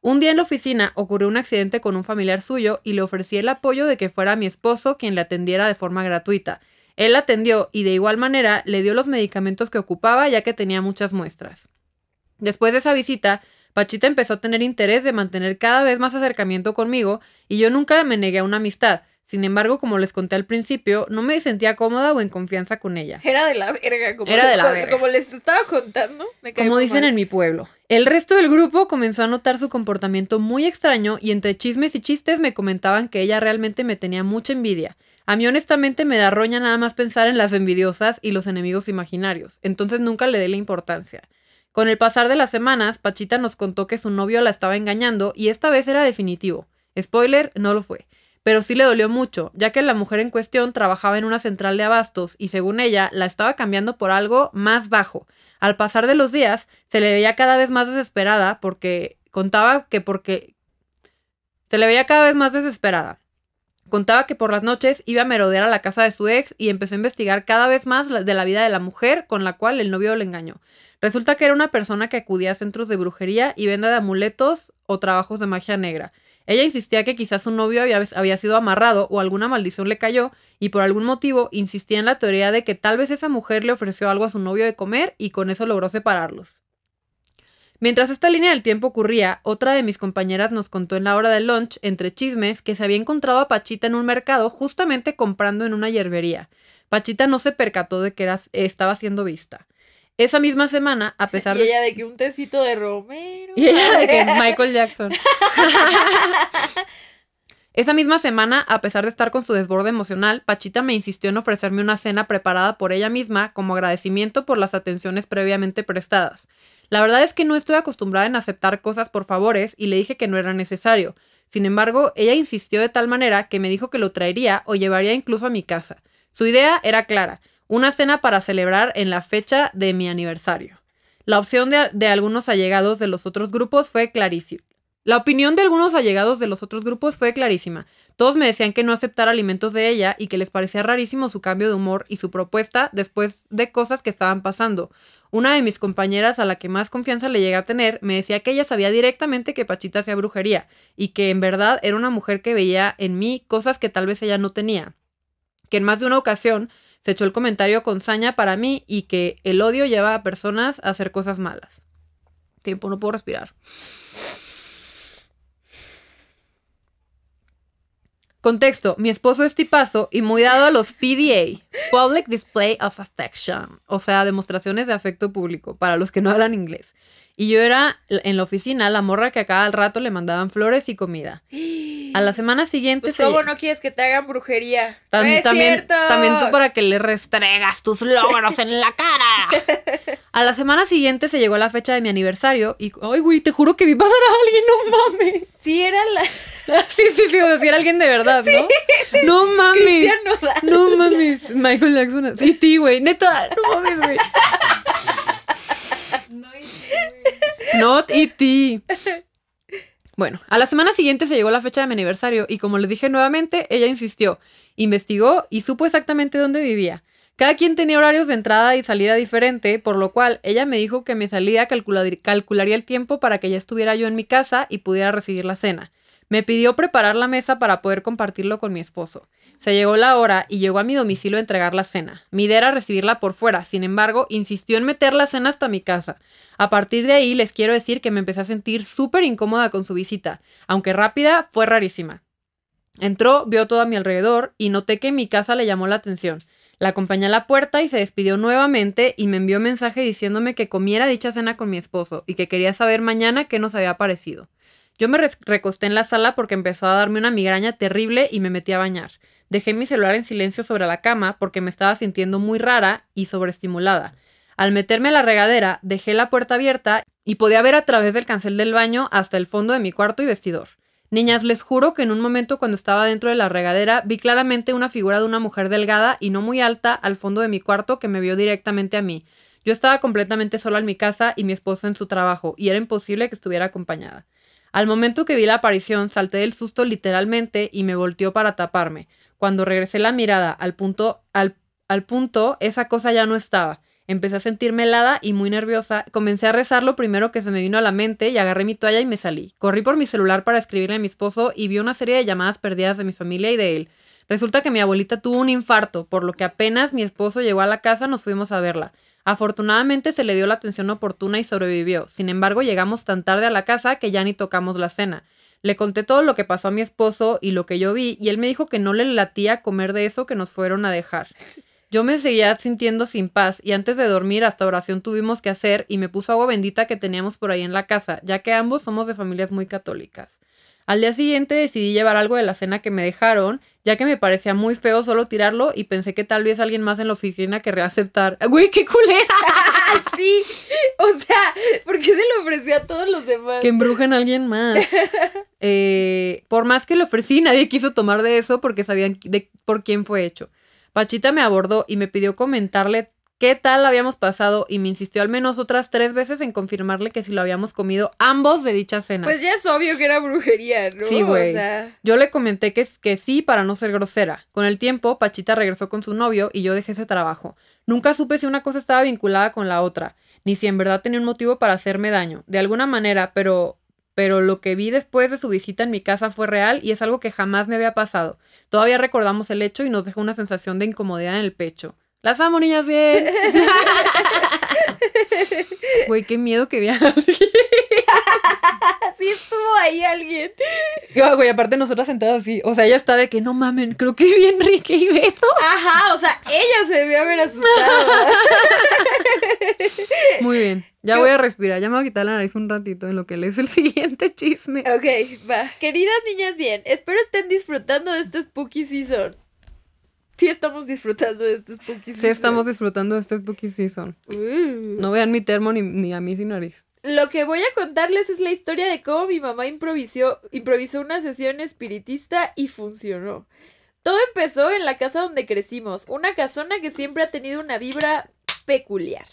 Un día en la oficina ocurrió un accidente con un familiar suyo y le ofrecí el apoyo de que fuera mi esposo quien le atendiera de forma gratuita. Él atendió y de igual manera le dio los medicamentos que ocupaba ya que tenía muchas muestras. Después de esa visita, Pachita empezó a tener interés de mantener cada vez más acercamiento conmigo y yo nunca me negué a una amistad. Sin embargo, como les conté al principio, no me sentía cómoda o en confianza con ella. Era de la verga, como, les, estaba contando. como dicen en mi pueblo. El resto del grupo comenzó a notar su comportamiento muy extraño y entre chismes y chistes me comentaban que ella realmente me tenía mucha envidia. A mí honestamente me da roña nada más pensar en las envidiosas y los enemigos imaginarios, entonces nunca le di la importancia. Con el pasar de las semanas, Pachita nos contó que su novio la estaba engañando y esta vez era definitivo. Spoiler, no lo fue. Pero sí le dolió mucho, ya que la mujer en cuestión trabajaba en una central de abastos y según ella la estaba cambiando por algo más bajo. Al pasar de los días, se le veía cada vez más desesperada porque contaba que porque... Se le veía cada vez más desesperada. Contaba que por las noches iba a merodear a la casa de su ex y empezó a investigar cada vez más de la vida de la mujer con la cual el novio le engañó. Resulta que era una persona que acudía a centros de brujería y venda de amuletos o trabajos de magia negra. Ella insistía que quizás su novio había, había, sido amarrado o alguna maldición le cayó y por algún motivo insistía en la teoría de que tal vez esa mujer le ofreció algo a su novio de comer y con eso logró separarlos. Mientras esta línea del tiempo ocurría, otra de mis compañeras nos contó en la hora del lunch, entre chismes, que se había encontrado a Pachita en un mercado justamente comprando en una hierbería. Pachita no se percató de que estaba siendo vista. Esa misma semana, a pesar de. ella de que un tecito de romero. Y ella de que Michael Jackson. Esa misma semana, a pesar de estar con su desborde emocional, Pachita me insistió en ofrecerme una cena preparada por ella misma como agradecimiento por las atenciones previamente prestadas. La verdad es que no estoy acostumbrada en aceptar cosas por favores y le dije que no era necesario. Sin embargo, ella insistió de tal manera que me dijo que lo traería o llevaría incluso a mi casa. Su idea era clara, una cena para celebrar en la fecha de mi aniversario. La opción de, de algunos allegados de los otros grupos fue clarísima. La opinión de algunos allegados de los otros grupos fue clarísima. Todos me decían que no aceptara alimentos de ella y que les parecía rarísimo su cambio de humor y su propuesta después de cosas que estaban pasando. Una de mis compañeras a la que más confianza le llegué a tener me decía que ella sabía directamente que Pachita hacía brujería y que en verdad era una mujer que veía en mí cosas que tal vez ella no tenía. Que en más de una ocasión se echó el comentario con saña para mí y que el odio lleva a personas a hacer cosas malas. Tiempo, no puedo respirar. Contexto, mi esposo es tipazo y muy dado a los PDA, Public Display of Affection, o sea, demostraciones de afecto público, para los que no hablan inglés. Y yo era en la oficina la morra que a cada rato le mandaban flores y comida. A la semana siguiente. Pues, ¿Cómo no quieres que te hagan brujería? también, también tú para que le restregas tus logros en la cara. A la semana siguiente se llegó la fecha de mi aniversario y, ay, güey, te juro que vi pasar a alguien, no mames. Sí, era la... sí, sí, sí, o sea, era alguien de verdad, ¿no? Sí. No mames. no mames. Michael Jackson. ¡Y ti, güey, neta, no mames, güey. Not ti! Bueno, a la semana siguiente se llegó la fecha de mi aniversario y como les dije nuevamente, ella insistió, investigó y supo exactamente dónde vivía. Cada quien tenía horarios de entrada y salida diferente, por lo cual ella me dijo que mi salida calcularía el tiempo para que ya estuviera yo en mi casa y pudiera recibir la cena. Me pidió preparar la mesa para poder compartirlo con mi esposo. Se llegó la hora y llegó a mi domicilio a entregar la cena. Mi idea era recibirla por fuera, sin embargo, insistió en meter la cena hasta mi casa. A partir de ahí les quiero decir que me empecé a sentir súper incómoda con su visita, aunque rápida, fue rarísima. Entró, vio todo a mi alrededor y noté que mi casa le llamó la atención. La acompañé a la puerta y se despidió nuevamente y me envió mensaje diciéndome que comiera dicha cena con mi esposo y que quería saber mañana qué nos había parecido. Yo me recosté en la sala porque empezó a darme una migraña terrible y me metí a bañar. Dejé mi celular en silencio sobre la cama porque me estaba sintiendo muy rara y sobreestimulada. Al meterme a la regadera, dejé la puerta abierta y podía ver a través del cancel del baño hasta el fondo de mi cuarto y vestidor. Niñas, les juro que en un momento cuando estaba dentro de la regadera vi claramente una figura de una mujer delgada y no muy alta al fondo de mi cuarto que me vio directamente a mí. Yo estaba completamente sola en mi casa y mi esposo en su trabajo, y era imposible que estuviera acompañada. Al momento que vi la aparición, salté del susto literalmente y me volteó para taparme. Cuando regresé la mirada al punto, al punto, esa cosa ya no estaba. Empecé a sentirme helada y muy nerviosa. Comencé a rezar lo primero que se me vino a la mente y agarré mi toalla y me salí. Corrí por mi celular para escribirle a mi esposo y vi una serie de llamadas perdidas de mi familia y de él. Resulta que mi abuelita tuvo un infarto, por lo que apenas mi esposo llegó a la casa nos fuimos a verla. Afortunadamente se le dio la atención oportuna y sobrevivió. Sin embargo, llegamos tan tarde a la casa que ya ni tocamos la cena. Le conté todo lo que pasó a mi esposo y lo que yo vi, y él me dijo que no le latía comer de eso que nos fueron a dejar. Yo me seguía sintiendo sin paz y antes de dormir hasta oración tuvimos que hacer y me puso agua bendita que teníamos por ahí en la casa, ya que ambos somos de familias muy católicas. Al día siguiente decidí llevar algo de la cena que me dejaron, ya que me parecía muy feo solo tirarlo y pensé que tal vez alguien más en la oficina querría aceptar. ¡Ah, ¡Güey, qué culera! sí, o sea, ¿por qué se lo ofrecí a todos los demás? Que embrujen a alguien más. Eh, por más que lo ofrecí, nadie quiso tomar de eso porque sabían de por quién fue hecho. Pachita me abordó y me pidió comentarle qué tal habíamos pasado y me insistió al menos otras tres veces en confirmarle que si lo habíamos comido ambos de dicha cena. Pues ya es obvio que era brujería, ¿no? Sí, güey. Yo le comenté que, que sí para no ser grosera. Con el tiempo, Pachita regresó con su novio y yo dejé ese trabajo. Nunca supe si una cosa estaba vinculada con la otra, ni si en verdad tenía un motivo para hacerme daño. De alguna manera, pero pero lo que vi después de su visita en mi casa fue real y es algo que jamás me había pasado. Todavía recordamos el hecho y nos dejó una sensación de incomodidad en el pecho. Las amo, niñas, bien. Güey, qué miedo que vean sí estuvo ahí alguien. Yo, aparte nosotras sentadas así. O sea, ella está de que no mamen, creo que vi Enrique y Beto. Ajá, o sea, ella se debió haber asustado. Muy bien. Ya voy a respirar, ya me voy a quitar la nariz un ratito en lo que lees el siguiente chisme. Ok, va. Queridas niñas, bien, espero estén disfrutando de este spooky season. Sí estamos disfrutando de este spooky season. Sí estamos disfrutando de este spooky season. Uh. No vean mi termo ni, ni a mí sin nariz. Lo que voy a contarles es la historia de cómo mi mamá improvisó, una sesión espiritista y funcionó. Todo empezó en la casa donde crecimos, una casona que siempre ha tenido una vibra peculiar.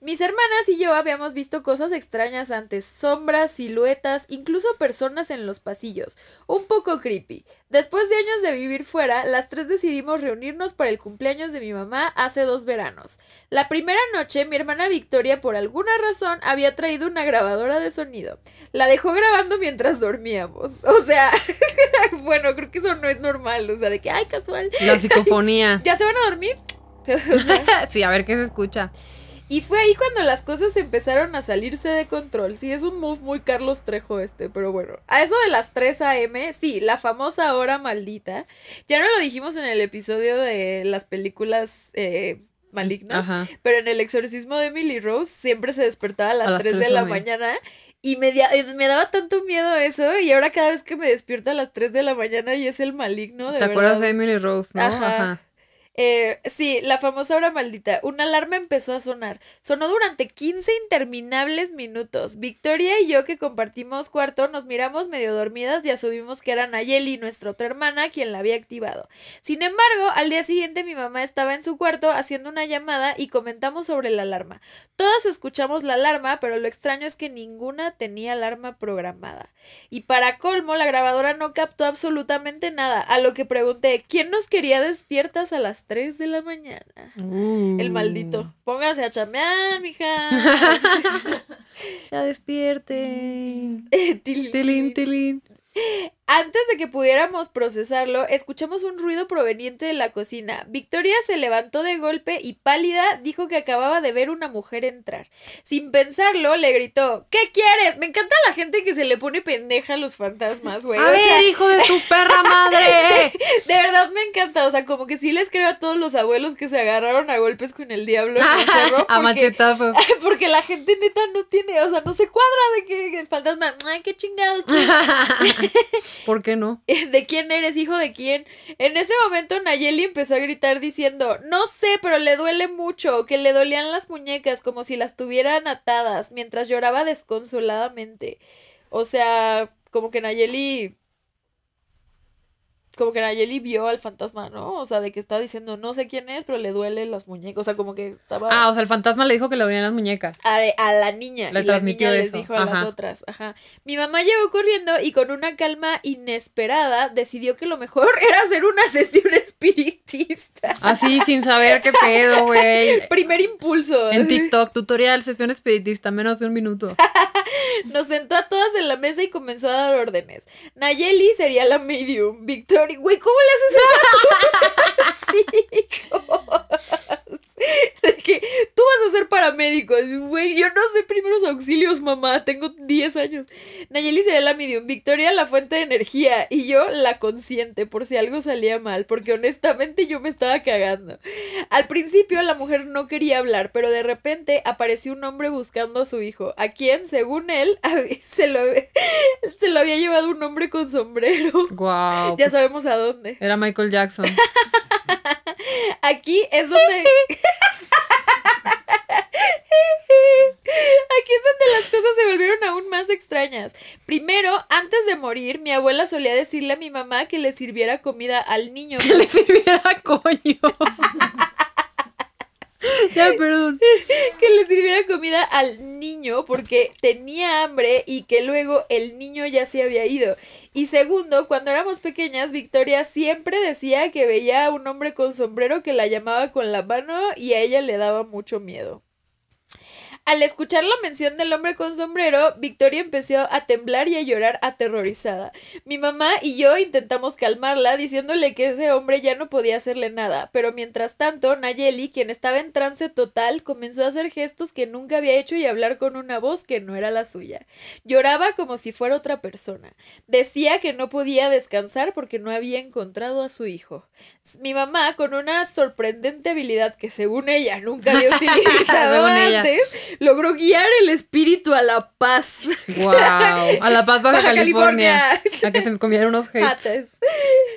Mis hermanas y yo habíamos visto cosas extrañas antes, sombras, siluetas, incluso personas en los pasillos. Un poco creepy. Después de años de vivir fuera, las tres decidimos reunirnos para el cumpleaños de mi mamá hace dos veranos. La primera noche, mi hermana Victoria, por alguna razón, había traído una grabadora de sonido. La dejó grabando mientras dormíamos. O sea, bueno, creo que eso no es normal. O sea, de que, ay, casual. La psicofonía. ¿Ya se van a dormir? sí, a ver qué se escucha. Y fue ahí cuando las cosas empezaron a salirse de control. Sí, es un move muy Carlos Trejo este, pero bueno. A eso de las 3 a.m., sí, la famosa hora maldita. Ya no lo dijimos en el episodio de las películas eh, malignas, pero en el exorcismo de Emily Rose siempre se despertaba a las, tres 3, de la mañana. y eh, me, daba tanto miedo eso. Y ahora cada vez que me despierto a las 3 de la mañana y es el maligno. De ¿Te acuerdas de Emily Rose, Ajá. Eh, sí, la famosa hora maldita. Una alarma empezó a sonar. Sonó durante 15 interminables minutos. Victoria y yo, que compartimos cuarto, nos miramos medio dormidas y asumimos que era Nayeli, nuestra otra hermana, quien la había activado. Sin embargo, al día siguiente mi mamá estaba en su cuarto haciendo una llamada y comentamos sobre la alarma. Todas escuchamos la alarma, pero lo extraño es que ninguna tenía alarma programada. Y para colmo, la grabadora no captó absolutamente nada, a lo que pregunté, ¿quién nos quería despiertas a las 3 de la mañana. El maldito. Uh. Póngase a chamear, mija. ya despierten. tilín, tilín. Antes de que pudiéramos procesarlo, escuchamos un ruido proveniente de la cocina. Victoria se levantó de golpe y pálida dijo que acababa de ver una mujer entrar. Sin pensarlo, le gritó, ¿qué quieres? Me encanta la gente que se le pone pendeja a los fantasmas, güey. A ver, hijo de tu perra madre. de verdad me encanta, o sea, como que sí les creo a todos los abuelos que se agarraron a golpes con el diablo. a machetazos. porque la gente neta no tiene, o sea, no se cuadra de que el fantasma, ay, qué chingados. ¿Por qué no? ¿De quién eres hijo de quién? En ese momento Nayeli empezó a gritar diciendo, no sé, pero le duele mucho, que le dolían las muñecas como si las tuvieran atadas, mientras lloraba desconsoladamente. O sea, como que Nayeli como que Nayeli vio al fantasma, ¿no? O sea, de que estaba diciendo, no sé quién es, pero le duele las muñecas. O sea, como que estaba. Ah, o sea, el fantasma le dijo que le dolían las muñecas. A, la niña. Le y transmitió la niña les dijo a las otras. Ajá. Mi mamá llegó corriendo y con una calma inesperada decidió que lo mejor era hacer una sesión espiritista. Así, sin saber qué pedo, güey. Primer impulso. En TikTok, tutorial, sesión espiritista, menos de un minuto. Nos sentó a todas en la mesa y comenzó a dar órdenes. Nayeli sería la medium. Victoria. Güey, ¿cómo le haces eso a tus De que tú vas a ser paramédico. Güey, yo no sé primeros auxilios, mamá. Tengo 10 años. Nayeli sería la medium. Victoria, la fuente de energía. Y yo, la consciente, por si algo salía mal. Porque honestamente yo me estaba cagando. Al principio, la mujer no quería hablar, pero de repente apareció un hombre buscando a su hijo. A quien, según él, se lo, se lo había llevado un hombre con sombrero. ya pues, sabemos a dónde. Era Michael Jackson. Aquí es donde. Aquí es donde las cosas se volvieron aún más extrañas. Primero, antes de morir, mi abuela solía decirle a mi mamá que le sirviera comida al niño. Que le sirviera coño. Ya, perdón. Que le sirviera comida al niño porque tenía hambre y que luego el niño ya se había ido. Y segundo, cuando éramos pequeñas, Victoria siempre decía que veía a un hombre con sombrero que la llamaba con la mano y a ella le daba mucho miedo. Al escuchar la mención del hombre con sombrero, Victoria empezó a temblar y a llorar aterrorizada. Mi mamá y yo intentamos calmarla diciéndole que ese hombre ya no podía hacerle nada, pero mientras tanto, Nayeli, quien estaba en trance total, comenzó a hacer gestos que nunca había hecho y hablar con una voz que no era la suya. Lloraba como si fuera otra persona. Decía que no podía descansar porque no había encontrado a su hijo. Mi mamá, con una sorprendente habilidad que según ella nunca había utilizado antes, logró guiar el espíritu a la paz. ¡Wow! A la paz Baja, California. A que se me unos hates.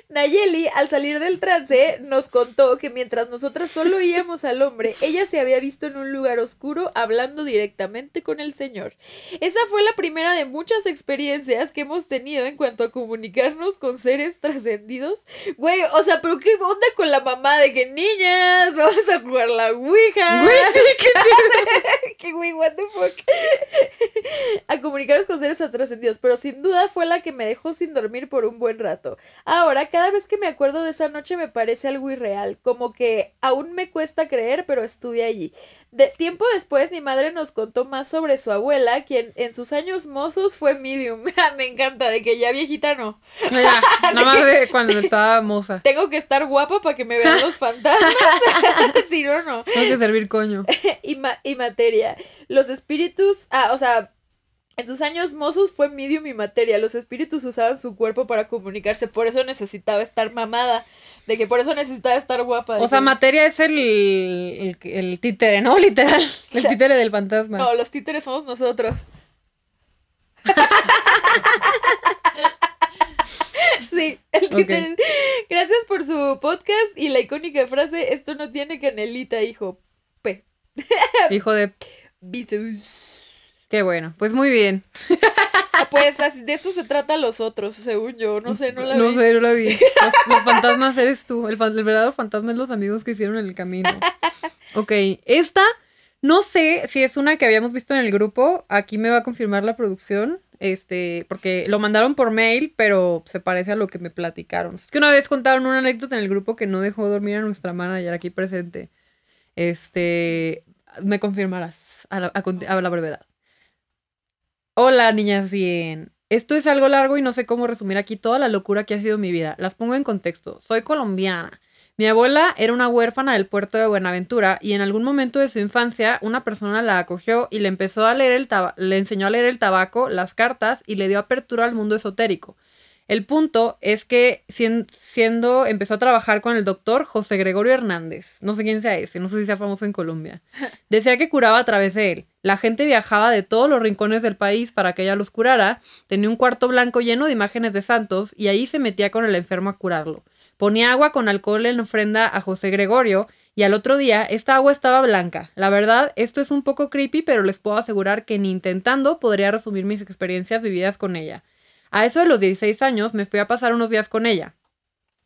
Nayeli, al salir del trance, nos contó que mientras nosotras solo oíamos al hombre, ella se había visto en un lugar oscuro hablando directamente con el Señor. Esa fue la primera de muchas experiencias que hemos tenido en cuanto a comunicarnos con seres trascendidos. Güey, o sea, pero ¿qué onda con la mamá de que niñas? Vamos a jugar la Ouija. Güey, what the fuck. a comunicarnos con seres trascendidos, pero sin duda fue la que me dejó sin dormir por un buen rato. Ahora, cada vez que me acuerdo de esa noche me parece algo irreal, como que aún me cuesta creer, pero estuve allí. De tiempo después, mi madre nos contó más sobre su abuela, quien en sus años mozos fue medium. Ah, me encanta, de que ya viejita no. nada más de cuando estaba moza. Tengo que estar guapa para que me vean los fantasmas. si no, no. Tengo que servir coño. y, ma y materia los espíritus, ah, o sea, en sus años mozos fue medium y materia. Los espíritus usaban su cuerpo para comunicarse. Por eso necesitaba estar mamada. De que por eso necesitaba estar guapa. O sea, materia es el, el, el, títere, ¿no? Literal. El títere del fantasma. No, los títeres somos nosotros. sí, el títere. Gracias por su podcast y la icónica frase: Esto no tiene canelita, hijo. P. hijo de que Qué bueno, pues muy bien. Ah, pues de eso se trata los otros, según yo. No sé, no la vi. No sé, no la vi. Los, fantasmas eres tú. El, verdadero fantasma es los amigos que hicieron el camino. Ok, esta no sé si es una que habíamos visto en el grupo. Aquí me va a confirmar la producción. Este, porque lo mandaron por mail, pero se parece a lo que me platicaron. Es que una vez contaron una anécdota en el grupo que no dejó dormir a nuestra manager aquí presente. Este, me confirmarás a la, brevedad. Hola, niñas, bien. Esto es algo largo y no sé cómo resumir aquí toda la locura que ha sido mi vida. Las pongo en contexto. Soy colombiana. Mi abuela era una huérfana del puerto de Buenaventura y en algún momento de su infancia una persona la acogió y le empezó a leer el le enseñó a leer el tabaco, las cartas y le dio apertura al mundo esotérico. El punto es que siendo, empezó a trabajar con el doctor José Gregorio Hernández, no sé quién sea ese, no sé si sea famoso en Colombia. Decía que curaba a través de él. La gente viajaba de todos los rincones del país para que ella los curara, tenía un cuarto blanco lleno de imágenes de santos y ahí se metía con el enfermo a curarlo. Ponía agua con alcohol en ofrenda a José Gregorio y al otro día esta agua estaba blanca. La verdad, esto es un poco creepy, pero les puedo asegurar que ni intentando podría resumir mis experiencias vividas con ella. A eso de los 16 años me fui a pasar unos días con ella.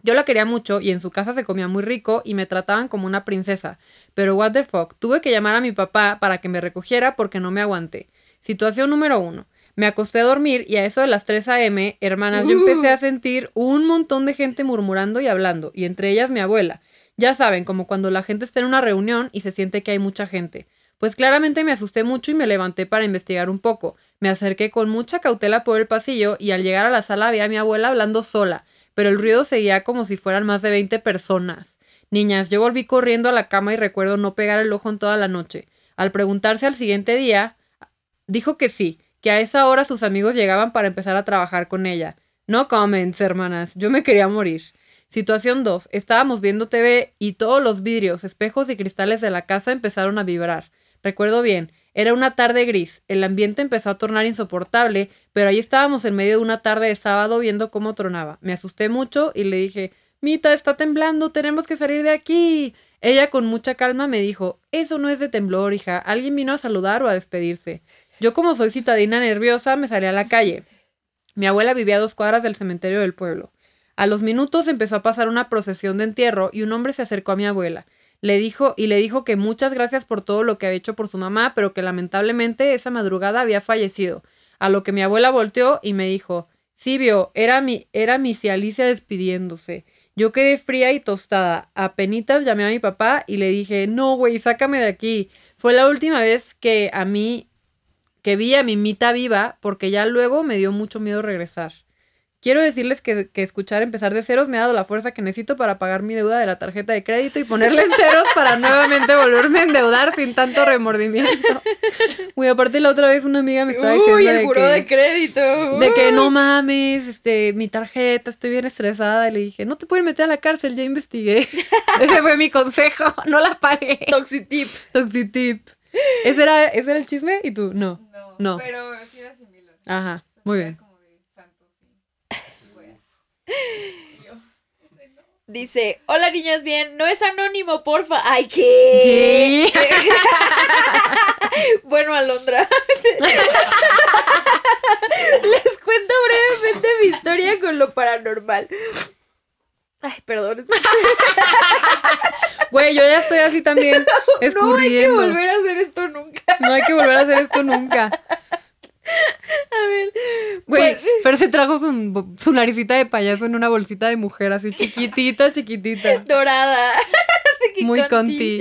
Yo la quería mucho y en su casa se comía muy rico y me trataban como una princesa. Pero what the fuck, tuve que llamar a mi papá para que me recogiera porque no me aguanté. Situación número uno. Me acosté a dormir y a eso de las 3 a.m., hermanas, yo empecé a sentir un montón de gente murmurando y hablando, y entre ellas mi abuela. Ya saben, como cuando la gente está en una reunión y se siente que hay mucha gente. Pues claramente me asusté mucho y me levanté para investigar un poco. Me acerqué con mucha cautela por el pasillo y al llegar a la sala vi a mi abuela hablando sola, pero el ruido seguía como si fueran más de 20 personas. Niñas, yo volví corriendo a la cama y recuerdo no pegar el ojo en toda la noche. Al preguntarse al siguiente día, dijo que sí, que a esa hora sus amigos llegaban para empezar a trabajar con ella. No comen, hermanas, yo me quería morir. Situación 2. Estábamos viendo TV y todos los vidrios, espejos y cristales de la casa empezaron a vibrar. Recuerdo bien, era una tarde gris, el ambiente empezó a tornar insoportable, pero ahí estábamos en medio de una tarde de sábado viendo cómo tronaba. Me asusté mucho y le dije, Mita, está temblando, tenemos que salir de aquí. Ella con mucha calma me dijo, eso no es de temblor, hija, alguien vino a saludar o a despedirse. Yo como soy citadina nerviosa, me salí a la calle. Mi abuela vivía a dos cuadras del cementerio del pueblo. A los minutos empezó a pasar una procesión de entierro y un hombre se acercó a mi abuela le dijo y le dijo que muchas gracias por todo lo que había hecho por su mamá, pero que lamentablemente esa madrugada había fallecido. A lo que mi abuela volteó y me dijo, Sibio, era mi, era mi Alicia despidiéndose. Yo quedé fría y tostada. Apenitas llamé a mi papá y le dije, no, güey, sácame de aquí. Fue la última vez que a mí, que vi a mi mita viva, porque ya luego me dio mucho miedo regresar. Quiero decirles que, escuchar empezar de ceros me ha dado la fuerza que necesito para pagar mi deuda de la tarjeta de crédito y ponerle en ceros para nuevamente volverme a endeudar sin tanto remordimiento. Uy, aparte la otra vez una amiga me estaba diciendo Uy, el de, de crédito. De que no mames, este, mi tarjeta, estoy bien estresada. Y le dije, no te pueden meter a la cárcel, ya investigué. Ese fue mi consejo, no la pagué. Toxitip. Toxitip. ¿Ese era, ¿Ese el chisme? Y tú, no. No, no. pero sí era similar. Ajá, muy bien. Dice, hola niñas, bien, no es anónimo, porfa. Ay, ¿qué? bueno, Alondra. Les cuento brevemente mi historia con lo paranormal. Ay, perdón. Güey, yo ya estoy así también. no hay que volver a hacer esto nunca. No hay que volver a hacer esto nunca. A ver. Güey, Fer se trajo su, su, naricita de payaso en una bolsita de mujer así chiquitita, chiquitita. Dorada. Muy conti.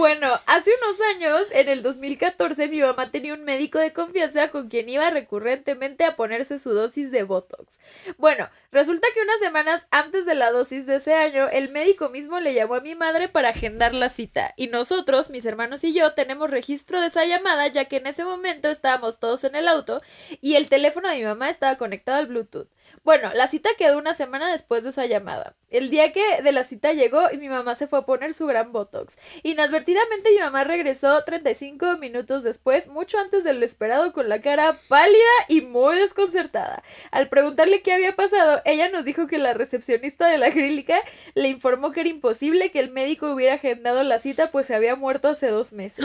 Bueno, hace unos años, en el 2014, mi mamá tenía un médico de confianza con quien iba recurrentemente a ponerse su dosis de Botox. Bueno, resulta que unas semanas antes de la dosis de ese año, el médico mismo le llamó a mi madre para agendar la cita. Y nosotros, mis hermanos y yo, tenemos registro de esa llamada, ya que en ese momento estábamos todos en el auto y el teléfono de mi mamá estaba conectado al Bluetooth. Bueno, la cita quedó una semana después de esa llamada. El día que de la cita llegó, y mi mamá se fue a poner su gran Botox. Inadvertidamente Divertidamente mi mamá regresó 35 minutos después, mucho antes de lo esperado, con la cara pálida y muy desconcertada. Al preguntarle qué había pasado, ella nos dijo que la recepcionista de la acrílica le informó que era imposible que el médico hubiera agendado la cita, pues se había muerto hace dos meses.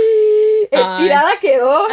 Estirada quedó.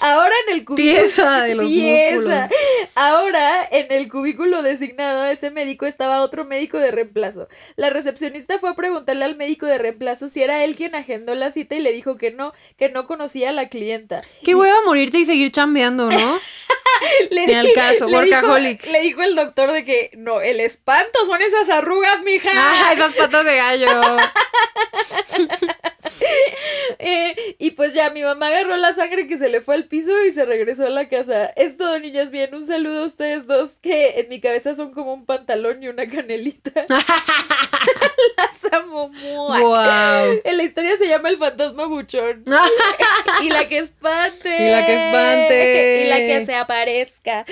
Ahora en el cubículo. Tiesa de los músculos. Ahora, en el cubículo designado a ese médico estaba otro médico de reemplazo. La recepcionista fue a preguntarle al médico de reemplazo si era él quien agendó la cita y le dijo que no, que no conocía a la clienta. Qué hueva morirte y seguir chambeando, ¿no? le le Dijo, el doctor de que no, el espanto son esas arrugas, mija. Ah, esas patas de gallo. Eh, y pues ya, mi mamá agarró la sangre que se le fue al piso y se regresó a la casa. Es todo, niñas, bien. Un saludo a ustedes dos que en mi cabeza son como un pantalón y una canelita. Las amo Wow. En la historia se llama El fantasma buchón. y la que espante. Y la que espante. y la que se aparezca.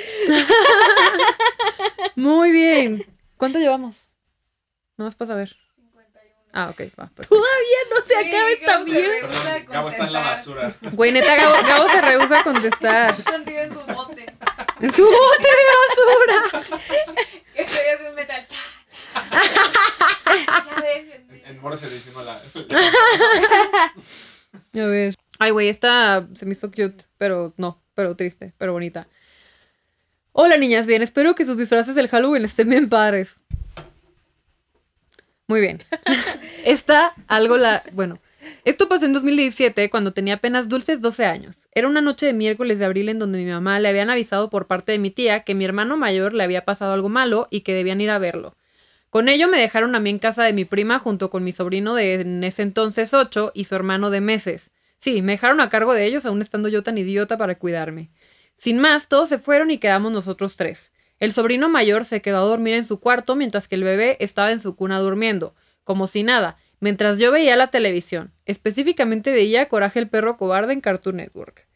Muy bien. ¿Cuánto llevamos? No más para saber. Ah, ok, va. Pues Todavía no se acabe acaba esta mierda. Gabo está en la basura. Güey, neta, Gabo, se rehúsa a contestar. en su bote. En su bote de basura. Estoy haciendo metal. ya En, Morse decimos la... a ver. Ay, güey, esta se me hizo cute, pero no, pero triste, pero bonita. Hola niñas, bien, espero que sus disfraces del Halloween estén bien padres. Muy bien. Está algo la... Bueno, esto pasó en 2017 cuando tenía apenas dulces 12 años. Era una noche de miércoles de abril en donde mi mamá le habían avisado por parte de mi tía que mi hermano mayor le había pasado algo malo y que debían ir a verlo. Con ello me dejaron a mí en casa de mi prima junto con mi sobrino de en ese entonces 8 y su hermano de meses. Sí, me dejaron a cargo de ellos aún estando yo tan idiota para cuidarme. Sin más, todos se fueron y quedamos nosotros tres. El sobrino mayor se quedó a dormir en su cuarto mientras que el bebé estaba en su cuna durmiendo, como si nada, mientras yo veía la televisión. Específicamente veía Coraje el perro cobarde en Cartoon Network.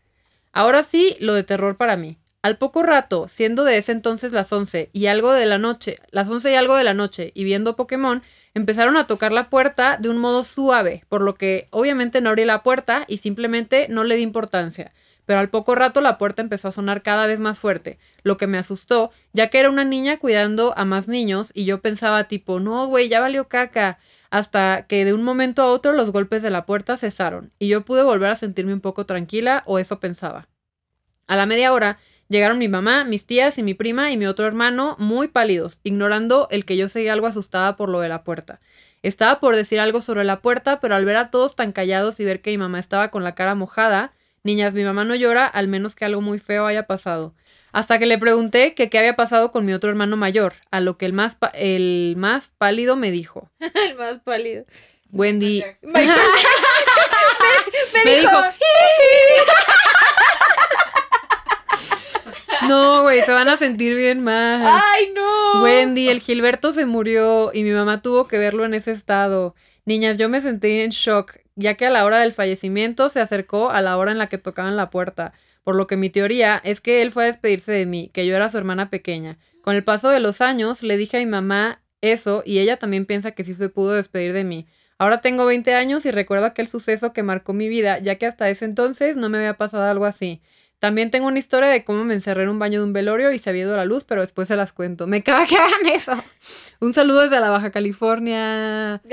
Ahora sí, lo de terror para mí. Al poco rato, siendo de ese entonces las 11 y algo de la noche, las 11 y algo de la noche y viendo Pokémon, empezaron a tocar la puerta de un modo suave, por lo que obviamente no abrí la puerta y simplemente no le di importancia pero al poco rato la puerta empezó a sonar cada vez más fuerte, lo que me asustó, ya que era una niña cuidando a más niños y yo pensaba tipo, no, güey, ya valió caca, hasta que de un momento a otro los golpes de la puerta cesaron y yo pude volver a sentirme un poco tranquila o eso pensaba. A la media hora llegaron mi mamá, mis tías y mi prima y mi otro hermano muy pálidos, ignorando el que yo seguía algo asustada por lo de la puerta. Estaba por decir algo sobre la puerta, pero al ver a todos tan callados y ver que mi mamá estaba con la cara mojada, Niñas, mi mamá no llora al menos que algo muy feo haya pasado. Hasta que le pregunté que qué había pasado con mi otro hermano mayor, a lo que el más, el más pálido me dijo. el más pálido. Wendy. me, dijo. dijo no, güey, se van a sentir bien mal. ¡Ay, no! Wendy, el Gilberto se murió y mi mamá tuvo que verlo en ese estado. Niñas, yo me sentí en shock, ya que a la hora del fallecimiento se acercó a la hora en la que tocaban la puerta, por lo que mi teoría es que él fue a despedirse de mí, que yo era su hermana pequeña. Con el paso de los años le dije a mi mamá eso y ella también piensa que sí se pudo despedir de mí. Ahora tengo 20 años y recuerdo aquel suceso que marcó mi vida, ya que hasta ese entonces no me había pasado algo así. También tengo una historia de cómo me encerré en un baño de un velorio y se había ido la luz, pero después se las cuento. Me caga que hagan eso. Un saludo desde la Baja California.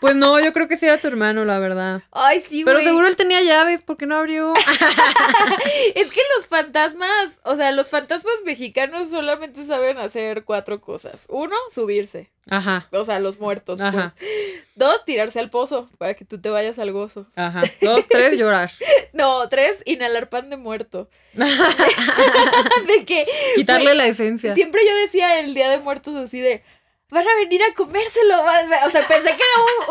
Pues no, yo creo que sí era tu hermano, la verdad. Ay, sí, güey. Pero seguro él tenía llaves, ¿por qué no abrió? es que los fantasmas, o sea, los fantasmas mexicanos solamente saben hacer cuatro cosas. Uno, subirse. Ajá. O sea, los muertos. Ajá. Pues. Dos, tirarse al pozo para que tú te vayas al gozo. Ajá. Dos, tres, llorar. no, tres, inhalar pan de muerto. de que. Quitarle la esencia. Siempre yo decía el día de muertos así de van a venir a comérselo. O sea, pensé que era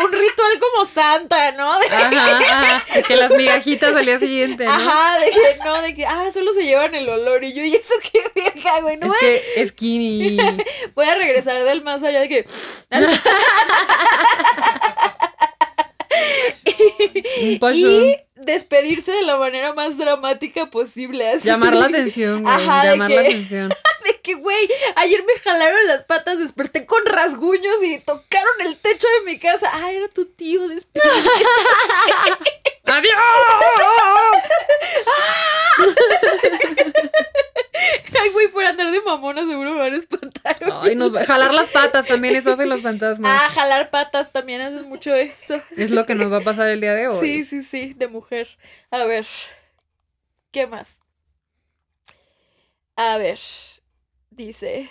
un, ritual como santa, ¿no? De que... las migajitas al día siguiente, ¿no? Ajá, de que no, de que, ah, solo se llevan el olor. Y yo, ¿y eso qué vieja, güey? No es que es que skinny. voy a regresar del más allá de que. un y despedirse de la manera más dramática posible. Así. Llamar la atención, güey. llamar la atención. De que, güey, ayer me jalaron las patas, desperté con rasguños y tocaron el techo de mi casa. Ah, era tu tío, ¡Adiós! ¡Adiós! Ah. Ay, güey, por andar de mamona seguro me van a espantar. Ay, nos va... Jalar las patas también, eso hacen los fantasmas. Ah, jalar patas también hacen mucho eso. Es lo que nos va a pasar el día de hoy. Sí, sí, sí, de mujer. A ver, ¿qué más? A ver, dice...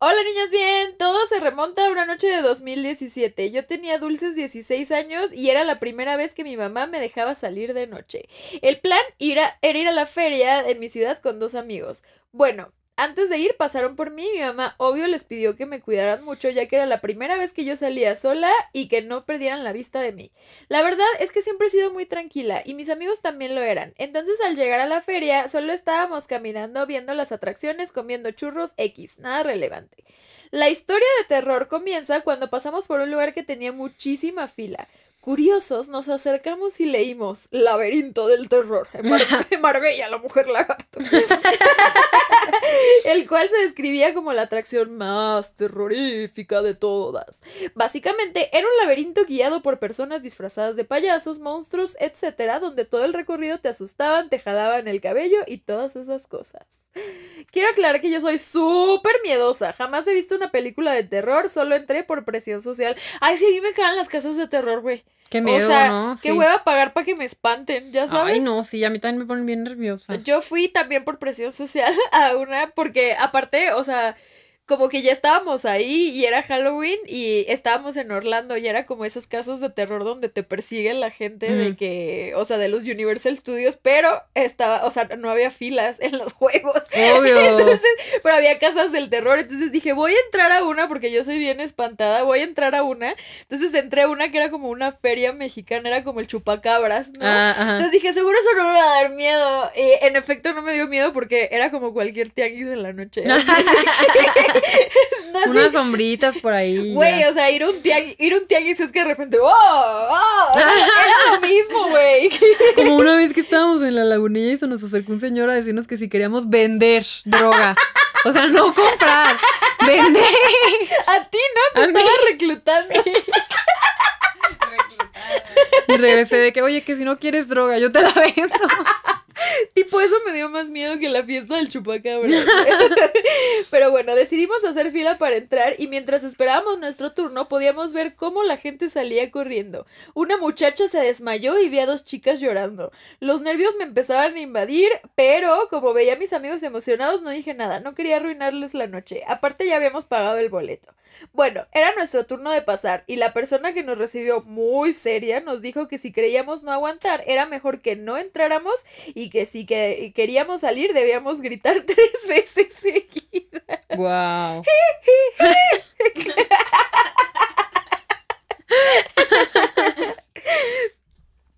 Hola niñas, bien, todo se remonta a una noche de 2017. Yo tenía dulces 16 años y era la primera vez que mi mamá me dejaba salir de noche. El plan era ir a la feria en mi ciudad con dos amigos. Bueno, antes de ir pasaron por mí mi mamá obvio les pidió que me cuidaran mucho ya que era la primera vez que yo salía sola y que no perdieran la vista de mí. La verdad es que siempre he sido muy tranquila y mis amigos también lo eran. Entonces al llegar a la feria solo estábamos caminando viendo las atracciones comiendo churros X, nada relevante. La historia de terror comienza cuando pasamos por un lugar que tenía muchísima fila. Curiosos, nos acercamos y leímos Laberinto del Terror, Marbella, la mujer lagarto, el cual se describía como la atracción más terrorífica de todas. Básicamente era un laberinto guiado por personas disfrazadas de payasos, monstruos, etcétera, donde todo el recorrido te asustaban, te jalaban el cabello y todas esas cosas. Quiero aclarar que yo soy súper miedosa, jamás he visto una película de terror, solo entré por presión social. Ay, sí, a mí me caen las casas de terror, güey. Qué miedo, o sea, qué hueva pagar para que me espanten, ya sabes. Ay, no, sí, a mí también me ponen bien nerviosa. Yo fui también por presión social a una, porque aparte, o sea, como que ya estábamos ahí y era Halloween y estábamos en Orlando y era como esas casas de terror donde te persigue la gente de que, o sea, de los Universal Studios, pero estaba, o sea, no había filas en los juegos. Obvio. pero había casas del terror, entonces dije, voy a entrar a una porque yo soy bien espantada, voy a entrar a una. Entonces entré a una que era como una feria mexicana, era como el chupacabras, ¿no? Ah, entonces dije, seguro eso no me va a dar miedo. Y en efecto no me dio miedo porque era como cualquier tianguis en la noche. Unas sombritas por ahí. Güey, o sea, ir un tianguis, ir un es que de repente, ¡oh! ¡Oh! era, lo mismo, güey. Como una vez que estábamos en la lagunilla y se nos acercó un señor a decirnos que si queríamos vender droga. O sea, no comprar, vender. A ti, ¿no? Te a estaba reclutando. Y regresé de que, oye, que si no quieres droga, yo te la vendo. tipo, eso me dio más miedo que la fiesta del chupacabra. Pero bueno, decidimos hacer fila para entrar y mientras esperábamos nuestro turno podíamos ver cómo la gente salía corriendo. Una muchacha se desmayó y vi a dos chicas llorando. Los nervios me empezaban a invadir, pero como veía a mis amigos emocionados no dije nada, no quería arruinarles la noche. Aparte ya habíamos pagado el boleto. Bueno, era nuestro turno de pasar y la persona que nos recibió muy seria nos dijo que si creíamos no aguantar era mejor que no entráramos y que si que queríamos salir debíamos gritar tres veces seguidas. Wow.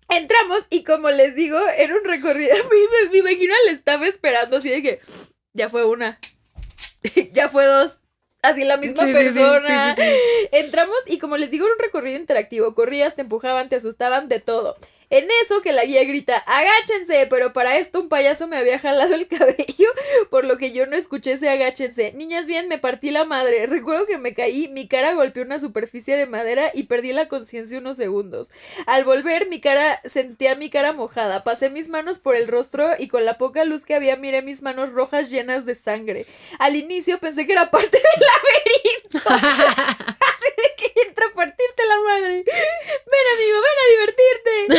Entramos y como les digo, era un recorrido. Mi me imagino estaba esperando así de que ya fue una, ya fue dos, así la misma persona. Entramos y como les digo, era un recorrido interactivo. Corrías, te empujaban, te asustaban, de todo. En eso que la guía grita, agáchense, pero para esto un payaso me había jalado el cabello, por lo que yo no escuché ese agáchense. Niñas, bien, me partí la madre. Recuerdo que me caí, mi cara golpeó una superficie de madera y perdí la conciencia unos segundos. Al volver, mi cara, sentía mi cara mojada. Pasé mis manos por el rostro y con la poca luz que había miré mis manos rojas llenas de sangre. Al inicio pensé que era parte del laberinto. entra partirte la madre. Ven, amigo, ven a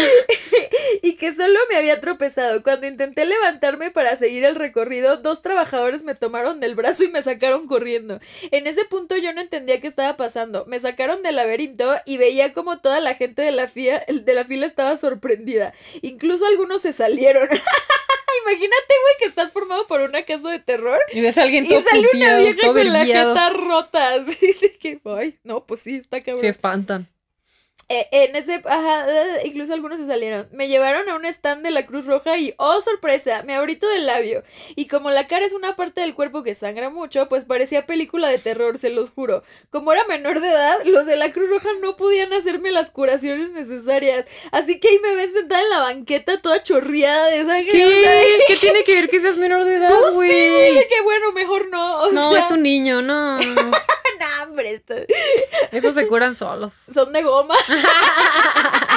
divertirte. y que solo me había tropezado. Cuando intenté levantarme para seguir el recorrido, dos trabajadores me tomaron del brazo y me sacaron corriendo. En ese punto yo no entendía qué estaba pasando. Me sacaron del laberinto y veía como toda la gente de la, de la fila estaba sorprendida. Incluso algunos se salieron. Imagínate, güey, que estás formado por una casa de terror. Y ves a alguien todo Y sale una vieja con la jeta rota. dice que, ay, no, pues sí, se espantan. Eh, en ese, ajá, incluso algunos se salieron. Me llevaron a un stand de la Cruz Roja y, oh sorpresa, me abrí todo el labio. Y como la cara es una parte del cuerpo que sangra mucho, pues parecía película de terror, se los juro. Como era menor de edad, los de la Cruz Roja no podían hacerme las curaciones necesarias. Así que ahí me ven sentada en la banqueta toda chorreada de sangre. ¿Qué, tiene que ver que seas menor de edad, sí, qué bueno, mejor no. no, es un niño, no. hambre. Estos se curan solos. Son de goma.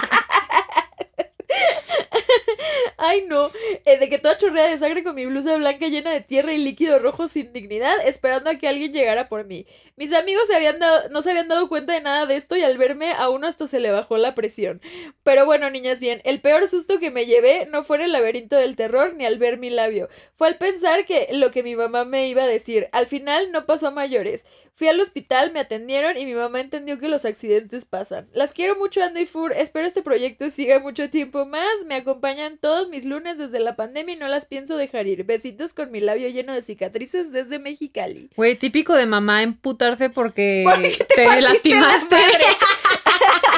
Ay, no. Eh, de que toda chorrea de sangre con mi blusa blanca llena de tierra y líquido rojo sin dignidad, esperando a que alguien llegara por mí. Mis amigos se habían dado, no se habían dado cuenta de nada de esto y al verme a uno hasta se le bajó la presión. Pero bueno, niñas, bien. El peor susto que me llevé no fue en el laberinto del terror ni al ver mi labio. Fue al pensar que lo que mi mamá me iba a decir. Al final no pasó a mayores. Fui al hospital, me atendieron y mi mamá entendió que los accidentes pasan. Las quiero mucho, Andy Fur. Espero este proyecto siga mucho tiempo más. Me acompañan todos mis lunes desde la pandemia y no las pienso dejar ir. Besitos con mi labio lleno de cicatrices desde Mexicali. Güey, típico de mamá emputarse porque, te, te lastimaste.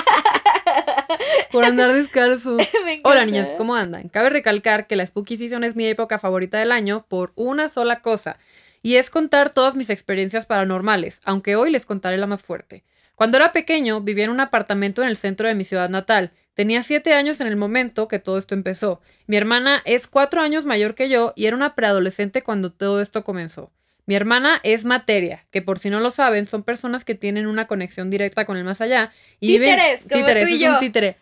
por andar descalzo. Hola niñas, ¿cómo andan? Cabe recalcar que la Spooky Season es mi época favorita del año por una sola cosa, y es contar todas mis experiencias paranormales, aunque hoy les contaré la más fuerte. Cuando era pequeño vivía en un apartamento en el centro de mi ciudad natal, Tenía siete años en el momento que todo esto empezó. Mi hermana es cuatro años mayor que yo y era una preadolescente cuando todo esto comenzó. Mi hermana es materia, que por si no lo saben, son personas que tienen una conexión directa con el más allá. Y títeres, y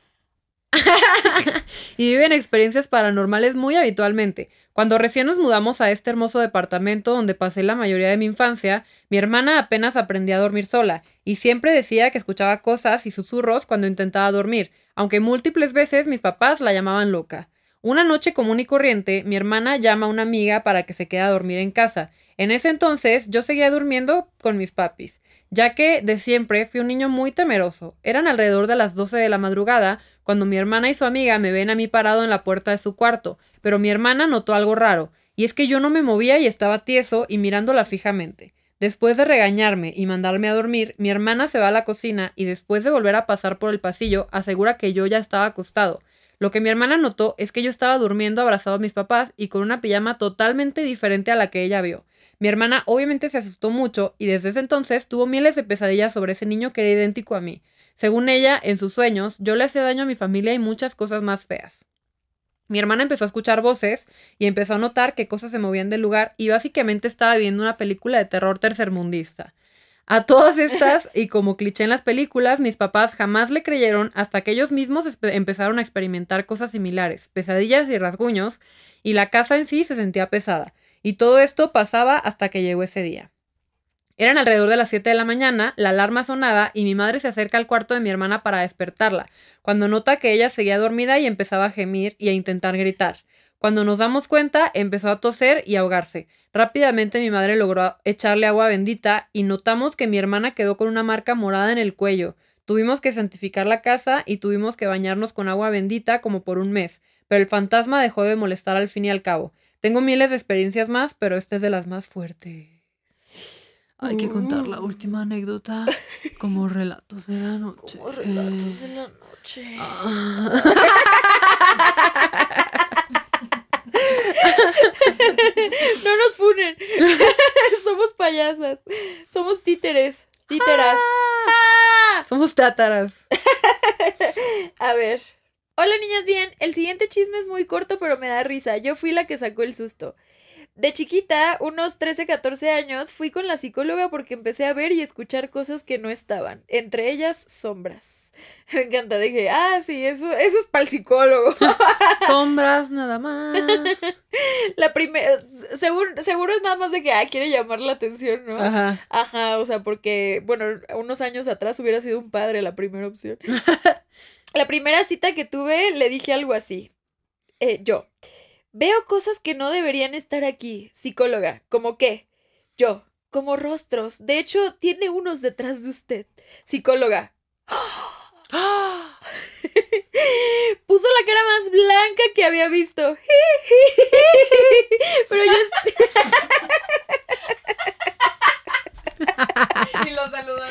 y viven experiencias paranormales muy habitualmente. Cuando recién nos mudamos a este hermoso departamento donde pasé la mayoría de mi infancia, mi hermana apenas aprendía a dormir sola y siempre decía que escuchaba cosas y susurros cuando intentaba dormir, aunque múltiples veces mis papás la llamaban loca. Una noche común y corriente, mi hermana llama a una amiga para que se quede a dormir en casa. En ese entonces yo seguía durmiendo con mis papis, ya que de siempre fui un niño muy temeroso. Eran alrededor de las 12 de la madrugada cuando mi hermana y su amiga me ven a mí parado en la puerta de su cuarto, pero mi hermana notó algo raro, y es que yo no me movía y estaba tieso y mirándola fijamente. Después de regañarme y mandarme a dormir, mi hermana se va a la cocina y después de volver a pasar por el pasillo, asegura que yo ya estaba acostado. Lo que mi hermana notó es que yo estaba durmiendo abrazado a mis papás y con una pijama totalmente diferente a la que ella vio. Mi hermana obviamente se asustó mucho y desde ese entonces tuvo miles de pesadillas sobre ese niño que era idéntico a mí. Según ella, en sus sueños, yo le hacía daño a mi familia y muchas cosas más feas. Mi hermana empezó a escuchar voces y empezó a notar que cosas se movían del lugar y básicamente estaba viendo una película de terror tercermundista. A todas estas, y como cliché en las películas, mis papás jamás le creyeron hasta que ellos mismos empezaron a experimentar cosas similares, pesadillas y rasguños, y la casa en sí se sentía pesada. Y todo esto pasaba hasta que llegó ese día. Eran alrededor de las 7 de la mañana, la alarma sonaba y mi madre se acerca al cuarto de mi hermana para despertarla, cuando nota que ella seguía dormida y empezaba a gemir y a intentar gritar. Cuando nos damos cuenta, empezó a toser y ahogarse. Rápidamente mi madre logró echarle agua bendita y notamos que mi hermana quedó con una marca morada en el cuello. Tuvimos que santificar la casa y tuvimos que bañarnos con agua bendita como por un mes, pero el fantasma dejó de molestar al fin y al cabo. Tengo miles de experiencias más, pero esta es de las más fuertes. Hay que contar la mm. última anécdota como relatos de la noche. Como relatos de la noche. No nos funen. Somos payasas. Somos títeres. Títeras. Ah. Somos tátaras. A ver. Hola niñas, bien. El siguiente chisme es muy corto, pero me da risa. Yo fui la que sacó el susto de chiquita, unos 13, 14 años, fui con la psicóloga porque empecé a ver y escuchar cosas que no estaban, entre ellas sombras. Me encanta, dije, ah, sí, eso, eso es para el psicólogo. sombras nada más. La primera, seguro, es nada más de que, ah, quiere llamar la atención, ¿no? Ajá. Ajá, o sea, porque, bueno, unos años atrás hubiera sido un padre la primera opción. la primera cita que tuve le dije algo así, eh, yo. Veo cosas que no deberían estar aquí, psicóloga. ¿Cómo qué? Yo, como rostros. De hecho, tiene unos detrás de usted. Psicóloga. Puso la cara más blanca que había visto. Pero yo. y lo saludan.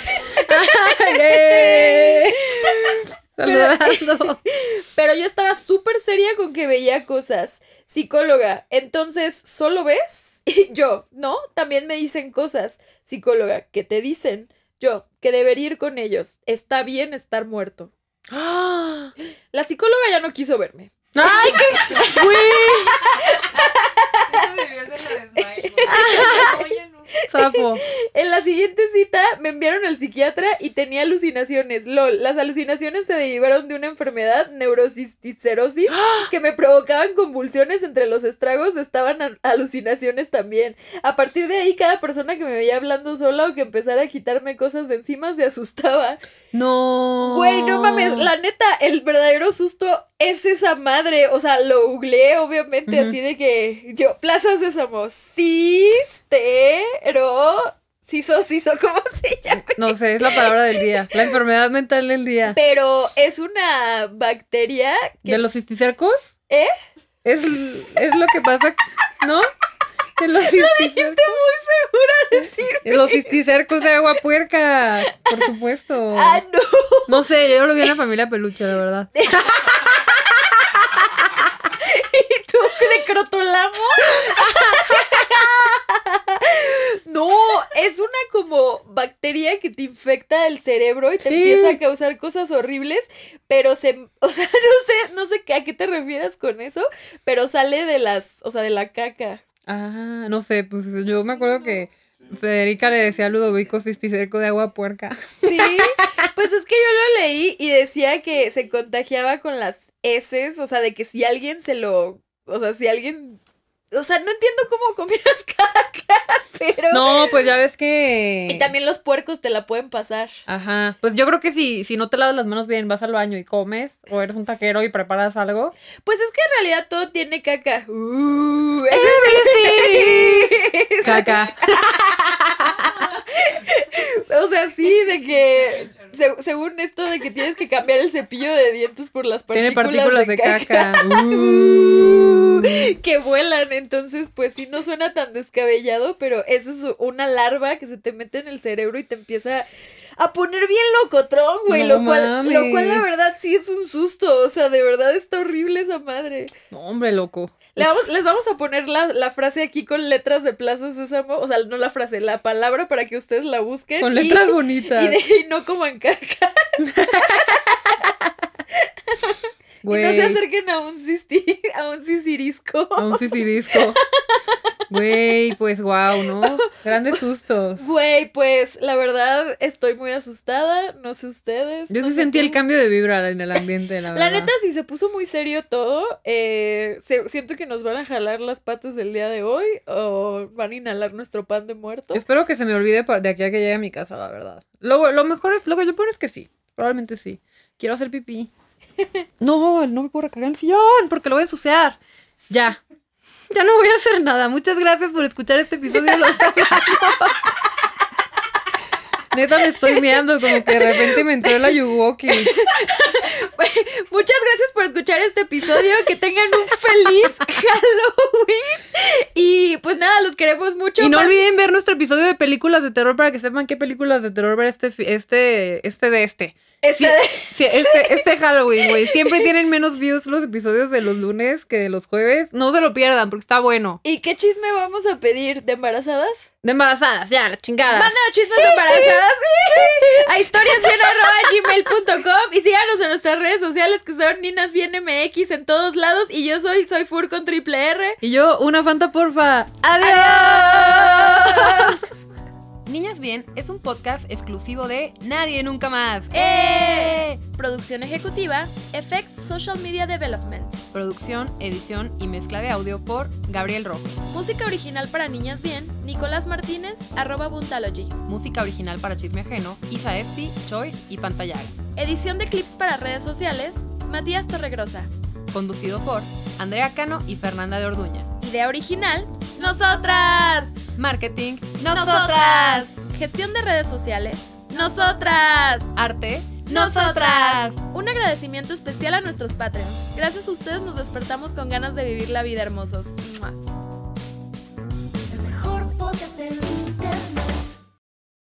Pero, yo estaba súper seria con que veía cosas. Psicóloga, entonces, ¿solo ves? Y yo, no, también me dicen cosas. Psicóloga, ¿qué te dicen? Yo, que debería ir con ellos. Está bien estar muerto. La psicóloga ya no quiso verme. ¡Ay, qué! Eso debió ser la Smile. en la siguiente cita me enviaron al psiquiatra y tenía alucinaciones. LOL, las alucinaciones se derivaron de una enfermedad neurocisticerosis que me provocaban convulsiones entre los estragos, estaban alucinaciones también. A partir de ahí, cada persona que me veía hablando sola o que empezara a quitarme cosas de encima se asustaba. No. Güey, no mames, la neta, el verdadero susto es esa madre. O sea, lo googleé, obviamente, así de que yo, plazas plazas Sésamo, sí pero si so ¿cómo se llama? No sé, es la palabra del día. La enfermedad mental del día. Pero es una bacteria. Que... ¿De los cisticercos? ¿Eh? Es, lo que pasa, ¿no? De los Lo dijiste muy segura de los cisticercos de agua puerca, por supuesto. Ah, no. No sé, yo lo vi en la familia peluche, de verdad. ¿Y tú de crotolamo? No, es una como bacteria que te infecta el cerebro y te empieza a causar cosas horribles, pero se, o sea, no sé, no sé a qué te refieras con eso, pero sale de las, o sea, de la caca. Ah, no sé, pues yo me acuerdo que Federica le decía a Ludovico cisticerco de agua puerca. Sí, pues es que yo lo leí y decía que se contagiaba con las heces, o sea, de que si alguien se lo, o sea, si alguien o sea, no entiendo cómo comías caca, pero. No, pues ya ves que. Y también los puercos te la pueden pasar. Ajá. Pues yo creo que si, si no te lavas las manos bien, vas al baño y comes, o eres un taquero y preparas algo. Pues es que en realidad todo tiene caca. Uh, eh, es Caca. o sea, sí, de que según esto de que tienes que cambiar el cepillo de dientes por las partículas, de, caja uh. que vuelan, entonces pues sí no suena tan descabellado, pero eso es una larva que se te mete en el cerebro y te empieza a poner bien loco, güey, lo, cual, lo cual la verdad sí es un susto, o sea, de verdad está horrible esa madre. No, hombre, loco les vamos a poner la, la, frase aquí con letras de plazas de O sea, no la frase, la palabra para que ustedes la busquen. Con letras bonitas. Y, de, y, no coman caca. y no se acerquen a un, cisti, a un sisirisco. A un sisirisco. Güey, pues wow, ¿no? Grandes sustos. Güey, pues la verdad estoy muy asustada, no sé ustedes. Yo sí sentí el cambio de vibra en el ambiente, la, la verdad. La neta si se puso muy serio todo. Eh, siento que nos van a jalar las patas del día de hoy o van a inhalar nuestro pan de muerto. Espero que se me olvide de aquí a que llegue a mi casa, la verdad. Lo, mejor es, lo que yo pongo es que sí, probablemente sí. Quiero hacer pipí. no, no me puedo recargar el sillón porque lo voy a ensuciar. Ya ya no voy a hacer nada. Muchas gracias por escuchar este episodio de Los Neta, me estoy mirando como que de repente me entró la Yuwoki. Muchas gracias por escuchar este episodio. Que tengan un feliz Halloween. Y pues nada, los queremos mucho. Y no olviden ver nuestro episodio de películas de terror para que sepan qué películas de terror ver este, este, este de este. Este, de... este, este Halloween, güey. Siempre tienen menos views los episodios de los lunes que de los jueves. No se lo pierdan porque está bueno. ¿Y qué chisme vamos a pedir de embarazadas? De embarazadas, ya, la chingada. Manda chismes de embarazadas a historiasbien.gmail.com y síganos en nuestras redes sociales que son Ninas Bien MX en todos lados. Y yo soy, soy Fur con triple R. Y yo, una Fanta porfa. ¡Adiós! Niñas Bien es un podcast exclusivo de Nadie Nunca Más. ¡Eh! ¡Eh! Producción ejecutiva, Effect Social Media Development. Producción, edición y mezcla de audio por Gabriel Rojo. Música original para Niñas Bien, Nicolás Martínez, arroba Buntalogy. Música original para Chisme Ajeno, Isa Espi, Choice y Pantallar Edición de clips para redes sociales, Matías Torregrosa conducido por Andrea Cano y Fernanda de Orduña. Idea original, nosotras. Marketing, nosotras. Gestión de redes sociales, nosotras. Arte, nosotras. Un agradecimiento especial a nuestros Patreons. Gracias a ustedes nos despertamos con ganas de vivir la vida hermosos. El mejor podcast del